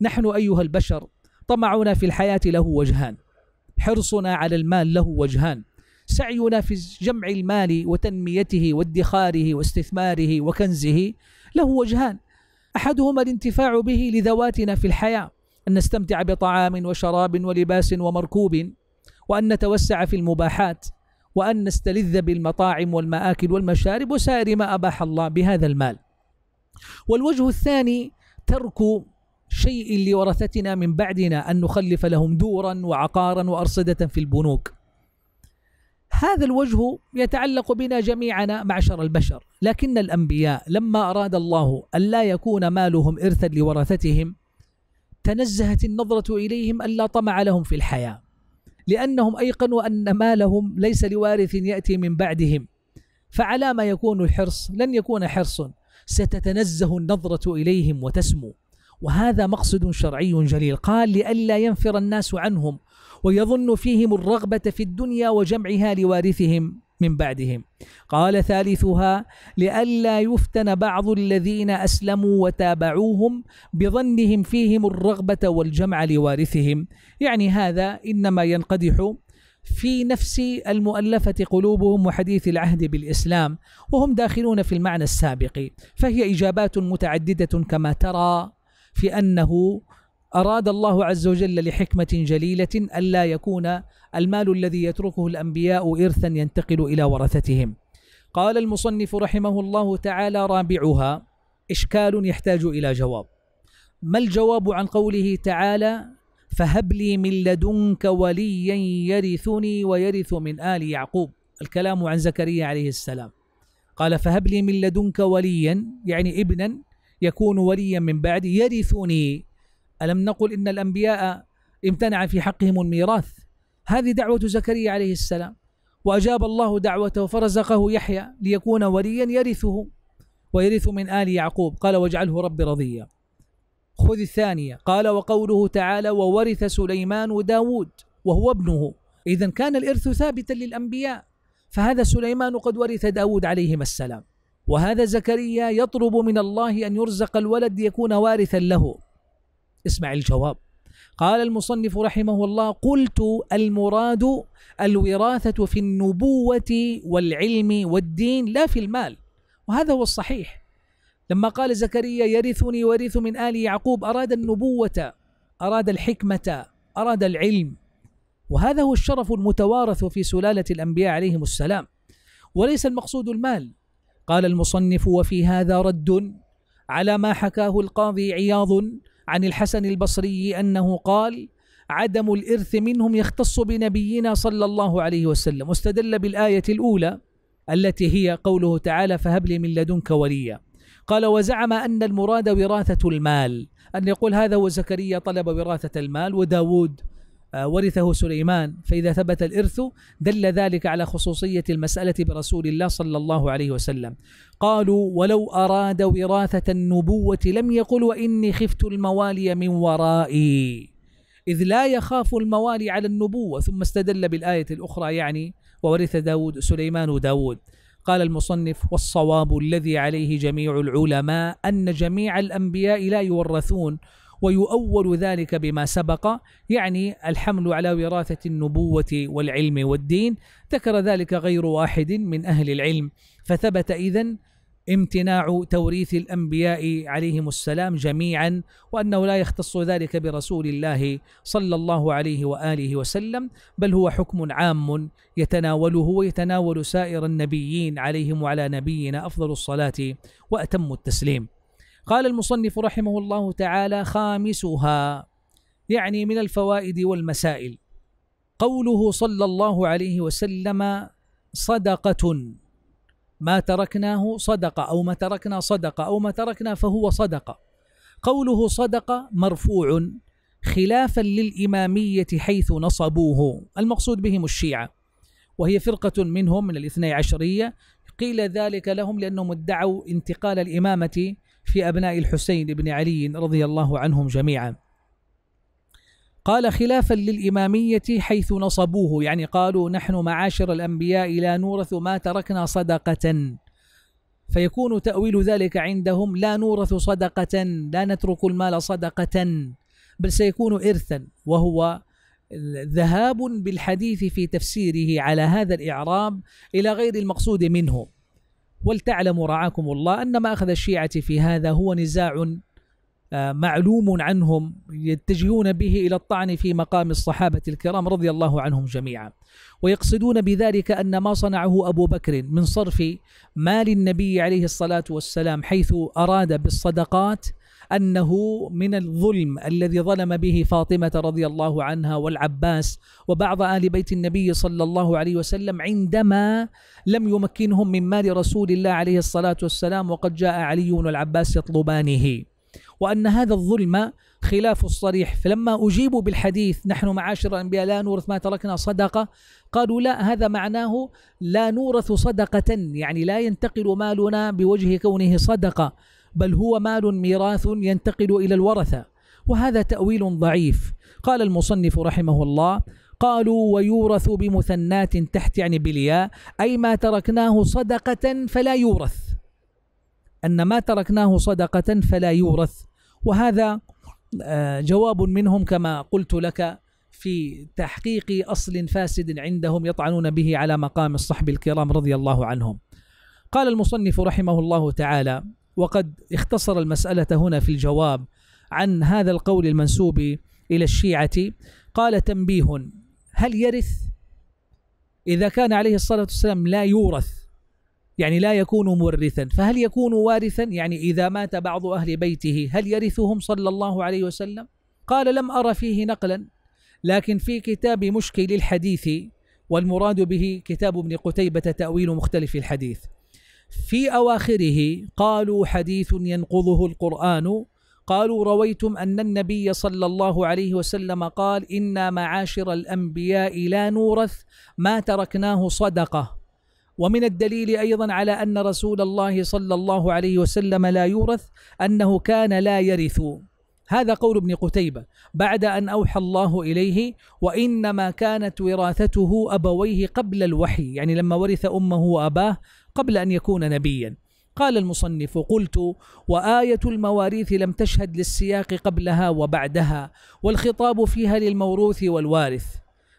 نحن أيها البشر طمعنا في الحياة له وجهان حرصنا على المال له وجهان سعينا في جمع المال وتنميته وادخاره واستثماره وكنزه له وجهان احدهما الانتفاع به لذواتنا في الحياه ان نستمتع بطعام وشراب ولباس ومركوب وان نتوسع في المباحات وان نستلذ بالمطاعم والماكل والمشارب وسائر ما اباح الله بهذا المال والوجه الثاني ترك شيء لورثتنا من بعدنا ان نخلف لهم دورا وعقارا وارصده في البنوك هذا الوجه يتعلق بنا جميعنا معشر البشر لكن الأنبياء لما أراد الله ألا يكون مالهم إرثا لورثتهم تنزهت النظرة إليهم ألا طمع لهم في الحياة لأنهم أيقنوا أن مالهم ليس لوارث يأتي من بعدهم فعلى ما يكون الحرص لن يكون حرص ستتنزه النظرة إليهم وتسمو وهذا مقصد شرعي جليل قال لئلا ينفر الناس عنهم ويظن فيهم الرغبة في الدنيا وجمعها لوارثهم من بعدهم قال ثالثها لئلا يفتن بعض الذين اسلموا وتابعوهم بظنهم فيهم الرغبه والجمع لوارثهم يعني هذا انما ينقدح في نفس المؤلفة قلوبهم وحديث العهد بالإسلام وهم داخلون في المعنى السابق فهي إجابات متعددة كما ترى في أنه أراد الله عز وجل لحكمة جليلة ألا يكون المال الذي يتركه الأنبياء إرثا ينتقل إلى ورثتهم قال المصنف رحمه الله تعالى رابعها إشكال يحتاج إلى جواب ما الجواب عن قوله تعالى فهب لي من لدنك وليا يرثني ويرث من آل يعقوب الكلام عن زكريا عليه السلام قال فهب لي من لدنك وليا يعني ابنا يكون وليا من بعدي يرثني ألم نقل إن الأنبياء امتنع في حقهم الميراث هذه دعوة زكريا عليه السلام وأجاب الله دعوته فرزقه يحيى ليكون وليا يرثه ويرث من آل يعقوب قال واجعله رب رضيا خذ الثانية قال وقوله تعالى وورث سليمان داود وهو ابنه إذا كان الإرث ثابتا للأنبياء فهذا سليمان قد ورث داود عليهما السلام وهذا زكريا يطلب من الله أن يرزق الولد ليكون وارثا له اسمع الجواب قال المصنف رحمه الله قلت المراد الوراثة في النبوة والعلم والدين لا في المال وهذا هو الصحيح لما قال زكريا يرثني ورث من آل يعقوب أراد النبوة أراد الحكمة أراد العلم وهذا هو الشرف المتوارث في سلالة الأنبياء عليهم السلام وليس المقصود المال قال المصنف وفي هذا رد على ما حكاه القاضي عياض عن الحسن البصري انه قال عدم الارث منهم يختص بنبينا صلى الله عليه وسلم واستدل بالايه الاولى التي هي قوله تعالى فهب لي من لدنك وليا قال وزعم ان المراد وراثه المال ان يقول هذا هو زكريا طلب وراثه المال وداود آه، ورثه سليمان فإذا ثبت الإرث دل ذلك على خصوصية المسألة برسول الله صلى الله عليه وسلم قالوا ولو أراد وراثة النبوة لم يقل وإني خفت الموالي من ورائي إذ لا يخاف الموالي على النبوة ثم استدل بالآية الأخرى يعني وورث داود سليمان داود قال المصنف والصواب الذي عليه جميع العلماء أن جميع الأنبياء لا يورثون ويؤول ذلك بما سبق يعني الحمل على وراثة النبوة والعلم والدين ذكر ذلك غير واحد من أهل العلم فثبت إذن امتناع توريث الانبياء عليهم السلام جميعا وانه لا يختص ذلك برسول الله صلى الله عليه واله وسلم بل هو حكم عام يتناوله ويتناول سائر النبيين عليهم وعلى نبينا افضل الصلاه واتم التسليم قال المصنف رحمه الله تعالى خامسها يعني من الفوائد والمسائل قوله صلى الله عليه وسلم صدقة ما تركناه صدقة أو ما تركنا صدقة أو ما تركنا فهو صدقة قوله صدقة مرفوع خلافا للإمامية حيث نصبوه المقصود بهم الشيعة وهي فرقة منهم من الاثني عشرية قيل ذلك لهم لأنهم ادعوا انتقال الإمامة في أبناء الحسين بن علي رضي الله عنهم جميعا قال خلافا للإمامية حيث نصبوه يعني قالوا نحن معاشر الأنبياء لا نورث ما تركنا صدقة فيكون تأويل ذلك عندهم لا نورث صدقة لا نترك المال صدقة بل سيكون إرثا وهو ذهاب بالحديث في تفسيره على هذا الإعراب إلى غير المقصود منه ولتعلموا رعاكم الله أن ما أخذ الشيعة في هذا هو نزاع آه، معلوم عنهم يتجهون به الى الطعن في مقام الصحابه الكرام رضي الله عنهم جميعا ويقصدون بذلك ان ما صنعه ابو بكر من صرف مال النبي عليه الصلاه والسلام حيث اراد بالصدقات انه من الظلم الذي ظلم به فاطمه رضي الله عنها والعباس وبعض ال بيت النبي صلى الله عليه وسلم عندما لم يمكنهم من مال رسول الله عليه الصلاه والسلام وقد جاء علي والعباس يطلبانه وان هذا الظلم خلاف الصريح فلما أجيبوا بالحديث نحن معاشر الأنبياء لا نورث ما تركنا صدقة قالوا لا هذا معناه لا نورث صدقة يعني لا ينتقل مالنا بوجه كونه صدقة بل هو مال ميراث ينتقل إلى الورثة وهذا تأويل ضعيف قال المصنف رحمه الله قالوا ويورث بمثنات تحت يعني بالياء أي ما تركناه صدقة فلا يورث أن ما تركناه صدقة فلا يورث وهذا آه، جواب منهم كما قلت لك في تحقيق أصل فاسد عندهم يطعنون به على مقام الصحب الكرام رضي الله عنهم قال المصنف رحمه الله تعالى وقد اختصر المسألة هنا في الجواب عن هذا القول المنسوب إلى الشيعة قال تنبيه هل يرث إذا كان عليه الصلاة والسلام لا يورث يعني لا يكون مورثا فهل يكون وارثا يعني إذا مات بعض أهل بيته هل يرثهم صلى الله عليه وسلم قال لم أر فيه نقلا لكن في كتاب مشكل الحديث والمراد به كتاب ابن قتيبة تأويل مختلف الحديث في اواخره قالوا حديث ينقضه القران قالوا رويتم ان النبي صلى الله عليه وسلم قال انا معاشر الانبياء لا نورث ما تركناه صدقه ومن الدليل ايضا على ان رسول الله صلى الله عليه وسلم لا يورث انه كان لا يرث هذا قول ابن قتيبة بعد أن أوحى الله إليه وإنما كانت وراثته أبويه قبل الوحي يعني لما ورث أمه وأباه قبل أن يكون نبيا قال المصنف قلت وآية المواريث لم تشهد للسياق قبلها وبعدها والخطاب فيها للموروث والوارث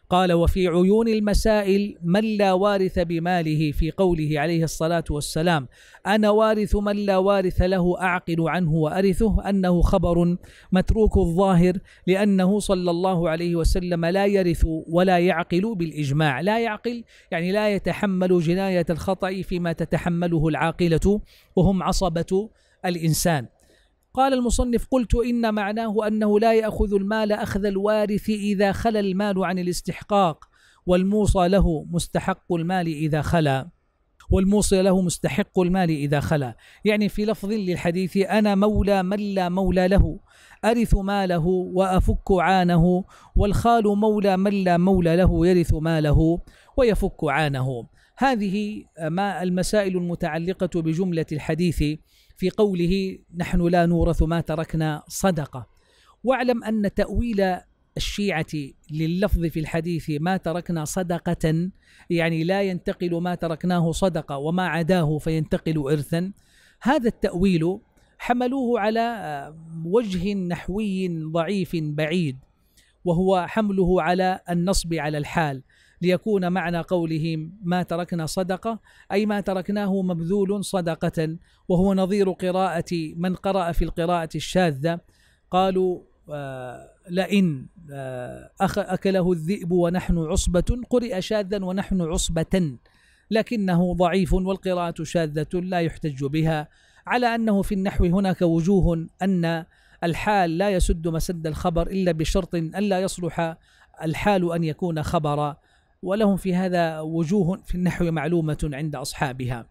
قال وفي عيون المسائل من لا وارث بماله في قوله عليه الصلاة والسلام أنا وارث من لا وارث له أعقل عنه وأرثه أنه خبر متروك الظاهر لأنه صلى الله عليه وسلم لا يرث ولا يعقل بالإجماع لا يعقل يعني لا يتحمل جناية الخطأ فيما تتحمله العاقلة وهم عصبة الإنسان قال المصنف قلت إن معناه أنه لا يأخذ المال أخذ الوارث إذا خلا المال عن الاستحقاق والموصى له مستحق المال إذا خلا والموصي له مستحق المال إذا خلا يعني في لفظ للحديث أنا مولى من لا مولى له أرث ماله وأفك عانه والخال مولى من لا مولى له يرث ماله ويفك عانه هذه ما المسائل المتعلقة بجملة الحديث في قوله نحن لا نورث ما تركنا صدقه واعلم ان تاويل الشيعه لللفظ في الحديث ما تركنا صدقه يعني لا ينتقل ما تركناه صدقه وما عداه فينتقل ارثا هذا التاويل حملوه على وجه نحوي ضعيف بعيد وهو حمله على النصب على الحال ليكون معنى قولهم ما تركنا صدقة أي ما تركناه مبذول صدقة وهو نظير قراءة من قرأ في القراءة الشاذة قالوا آه، لئن آه، أكله الذئب ونحن عصبة قرئ شاذا ونحن عصبة لكنه ضعيف والقراءة شاذة لا يحتج بها على أنه في النحو هناك وجوه أن الحال لا يسد مسد الخبر إلا بشرط ألا يصلح الحال أن يكون خبرا ولهم في هذا وجوه في النحو معلومة عند أصحابها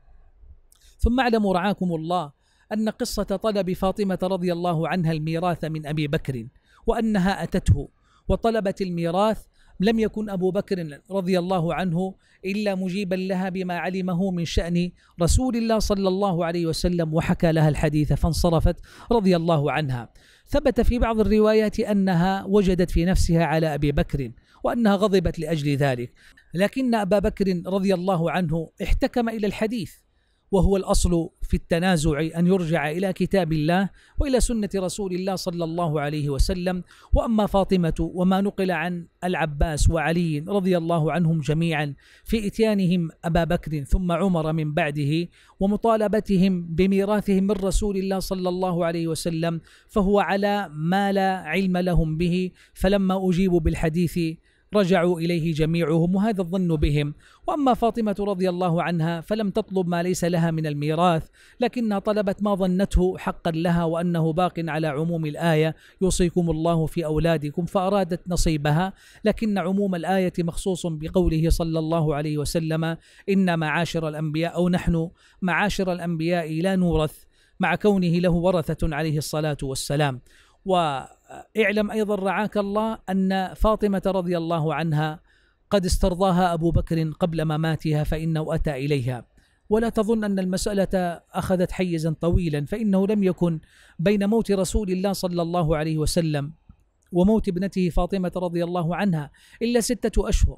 ثم اعلموا رعاكم الله أن قصة طلب فاطمة رضي الله عنها الميراث من أبي بكر وأنها أتته وطلبت الميراث لم يكن أبو بكر رضي الله عنه إلا مجيبا لها بما علمه من شأن رسول الله صلى الله عليه وسلم وحكى لها الحديث فانصرفت رضي الله عنها ثبت في بعض الروايات أنها وجدت في نفسها على أبي بكر وأنها غضبت لأجل ذلك لكن أبا بكر رضي الله عنه احتكم إلى الحديث وهو الأصل في التنازع أن يرجع إلى كتاب الله وإلى سنة رسول الله صلى الله عليه وسلم وأما فاطمة وما نقل عن العباس وعلي رضي الله عنهم جميعا في إتيانهم أبا بكر ثم عمر من بعده ومطالبتهم بميراثهم من رسول الله صلى الله عليه وسلم فهو على ما لا علم لهم به فلما أجيبوا بالحديث رجعوا اليه جميعهم وهذا الظن بهم واما فاطمه رضي الله عنها فلم تطلب ما ليس لها من الميراث لكنها طلبت ما ظنته حقا لها وانه باق على عموم الايه يوصيكم الله في اولادكم فارادت نصيبها لكن عموم الايه مخصوص بقوله صلى الله عليه وسلم ان معاشر الانبياء او نحن معاشر الانبياء لا نورث مع كونه له ورثه عليه الصلاه والسلام و اعلم ايضا رعاك الله ان فاطمه رضي الله عنها قد استرضاها ابو بكر قبل مماتها فانه اتى اليها ولا تظن ان المساله اخذت حيزا طويلا فانه لم يكن بين موت رسول الله صلى الله عليه وسلم وموت ابنته فاطمه رضي الله عنها الا سته اشهر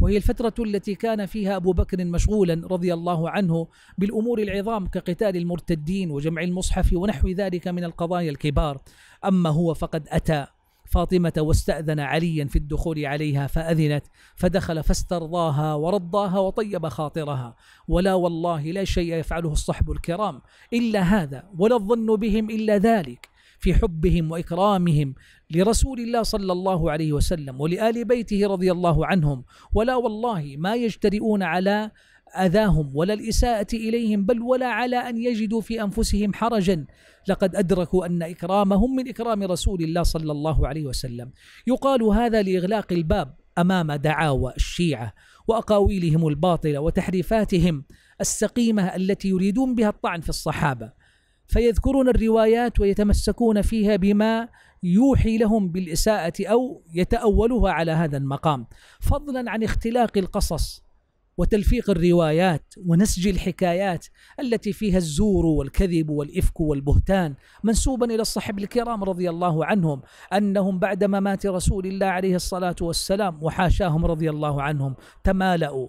وهي الفترة التي كان فيها أبو بكر مشغولا رضي الله عنه بالأمور العظام كقتال المرتدين وجمع المصحف ونحو ذلك من القضايا الكبار أما هو فقد أتى فاطمة واستأذن عليا في الدخول عليها فأذنت فدخل فاسترضاها ورضاها وطيب خاطرها ولا والله لا شيء يفعله الصحب الكرام إلا هذا ولا الظن بهم إلا ذلك في حبهم واكرامهم لرسول الله صلى الله عليه وسلم ولال بيته رضي الله عنهم ولا والله ما يجترئون على اذاهم ولا الاساءه اليهم بل ولا على ان يجدوا في انفسهم حرجا لقد ادركوا ان اكرامهم من اكرام رسول الله صلى الله عليه وسلم يقال هذا لاغلاق الباب امام دعاوى الشيعه واقاويلهم الباطله وتحريفاتهم السقيمه التي يريدون بها الطعن في الصحابه فيذكرون الروايات ويتمسكون فيها بما يوحي لهم بالإساءة أو يتأولها على هذا المقام فضلا عن اختلاق القصص وتلفيق الروايات ونسج الحكايات التي فيها الزور والكذب والإفك والبهتان منسوبا إلى الصحب الكرام رضي الله عنهم أنهم بعد ممات رسول الله عليه الصلاة والسلام وحاشاهم رضي الله عنهم تمالأوا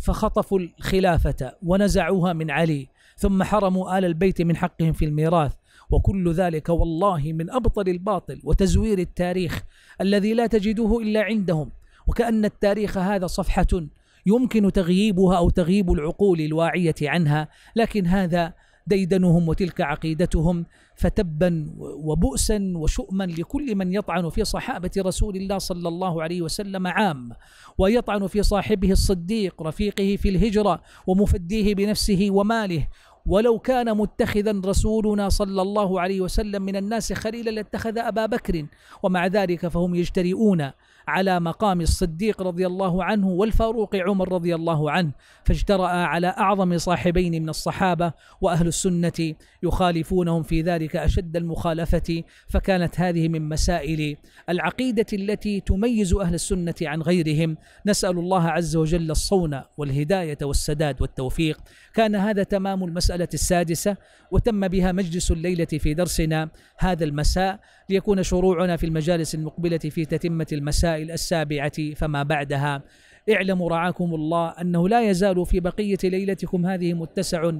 فخطفوا الخلافة ونزعوها من علي ثم حرموا آل البيت من حقهم في الميراث وكل ذلك والله من أبطل الباطل وتزوير التاريخ الذي لا تجدوه إلا عندهم وكأن التاريخ هذا صفحة يمكن تغييبها أو تغييب العقول الواعية عنها لكن هذا ديدنهم وتلك عقيدتهم فتبا وبؤسا وشؤما لكل من يطعن في صحابه رسول الله صلى الله عليه وسلم عام ويطعن في صاحبه الصديق رفيقه في الهجره ومفديه بنفسه وماله ولو كان متخذا رسولنا صلى الله عليه وسلم من الناس خليلا لاتخذ ابا بكر ومع ذلك فهم يجترئون على مقام الصديق رضي الله عنه والفاروق عمر رضي الله عنه فاجترأ على أعظم صاحبين من الصحابة وأهل السنة يخالفونهم في ذلك أشد المخالفة فكانت هذه من مسائل العقيدة التي تميز أهل السنة عن غيرهم نسأل الله عز وجل الصون والهداية والسداد والتوفيق كان هذا تمام المسألة السادسة وتم بها مجلس الليلة في درسنا هذا المساء ليكون شروعنا في المجالس المقبلة في تتمة المسائل السابعة فما بعدها اعلموا رعاكم الله أنه لا يزال في بقية ليلتكم هذه متسع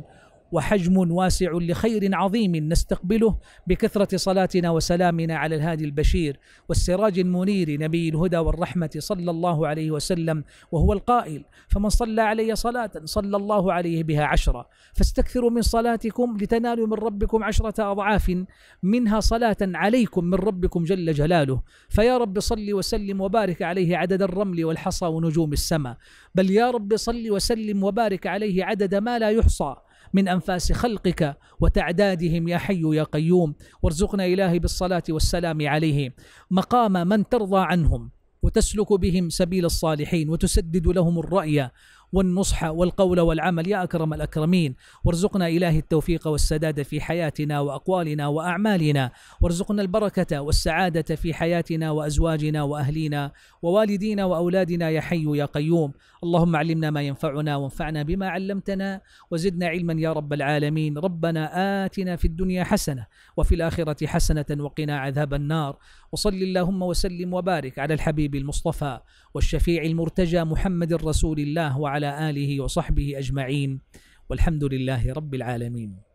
وحجم واسع لخير عظيم نستقبله بكثرة صلاتنا وسلامنا على الهادي البشير والسراج المنير نبي الهدى والرحمة صلى الله عليه وسلم وهو القائل فمن صلى علي صلاة صلى الله عليه بها عشرة فاستكثروا من صلاتكم لتنالوا من ربكم عشرة أضعاف منها صلاة عليكم من ربكم جل جلاله فيا رب صل وسلم وبارك عليه عدد الرمل والحصى ونجوم السماء بل يا رب صل وسلم وبارك عليه عدد ما لا يحصى من أنفاس خلقك وتعدادهم يا حي يا قيوم وارزقنا إلهي بالصلاة والسلام عليه مقام من ترضى عنهم وتسلك بهم سبيل الصالحين وتسدد لهم الرأي والنصح والقول والعمل يا أكرم الأكرمين وارزقنا إلهي التوفيق والسداد في حياتنا وأقوالنا وأعمالنا وارزقنا البركة والسعادة في حياتنا وأزواجنا وأهلينا ووالدينا وأولادنا يا حي يا قيوم اللهم علمنا ما ينفعنا وانفعنا بما علمتنا وزدنا علما يا رب العالمين ربنا آتنا في الدنيا حسنة وفي الآخرة حسنة وقنا عذاب النار وصل اللهم وسلم وبارك على الحبيب المصطفى والشفيع المرتجى محمد رسول الله وعلى آله وصحبه أجمعين والحمد لله رب العالمين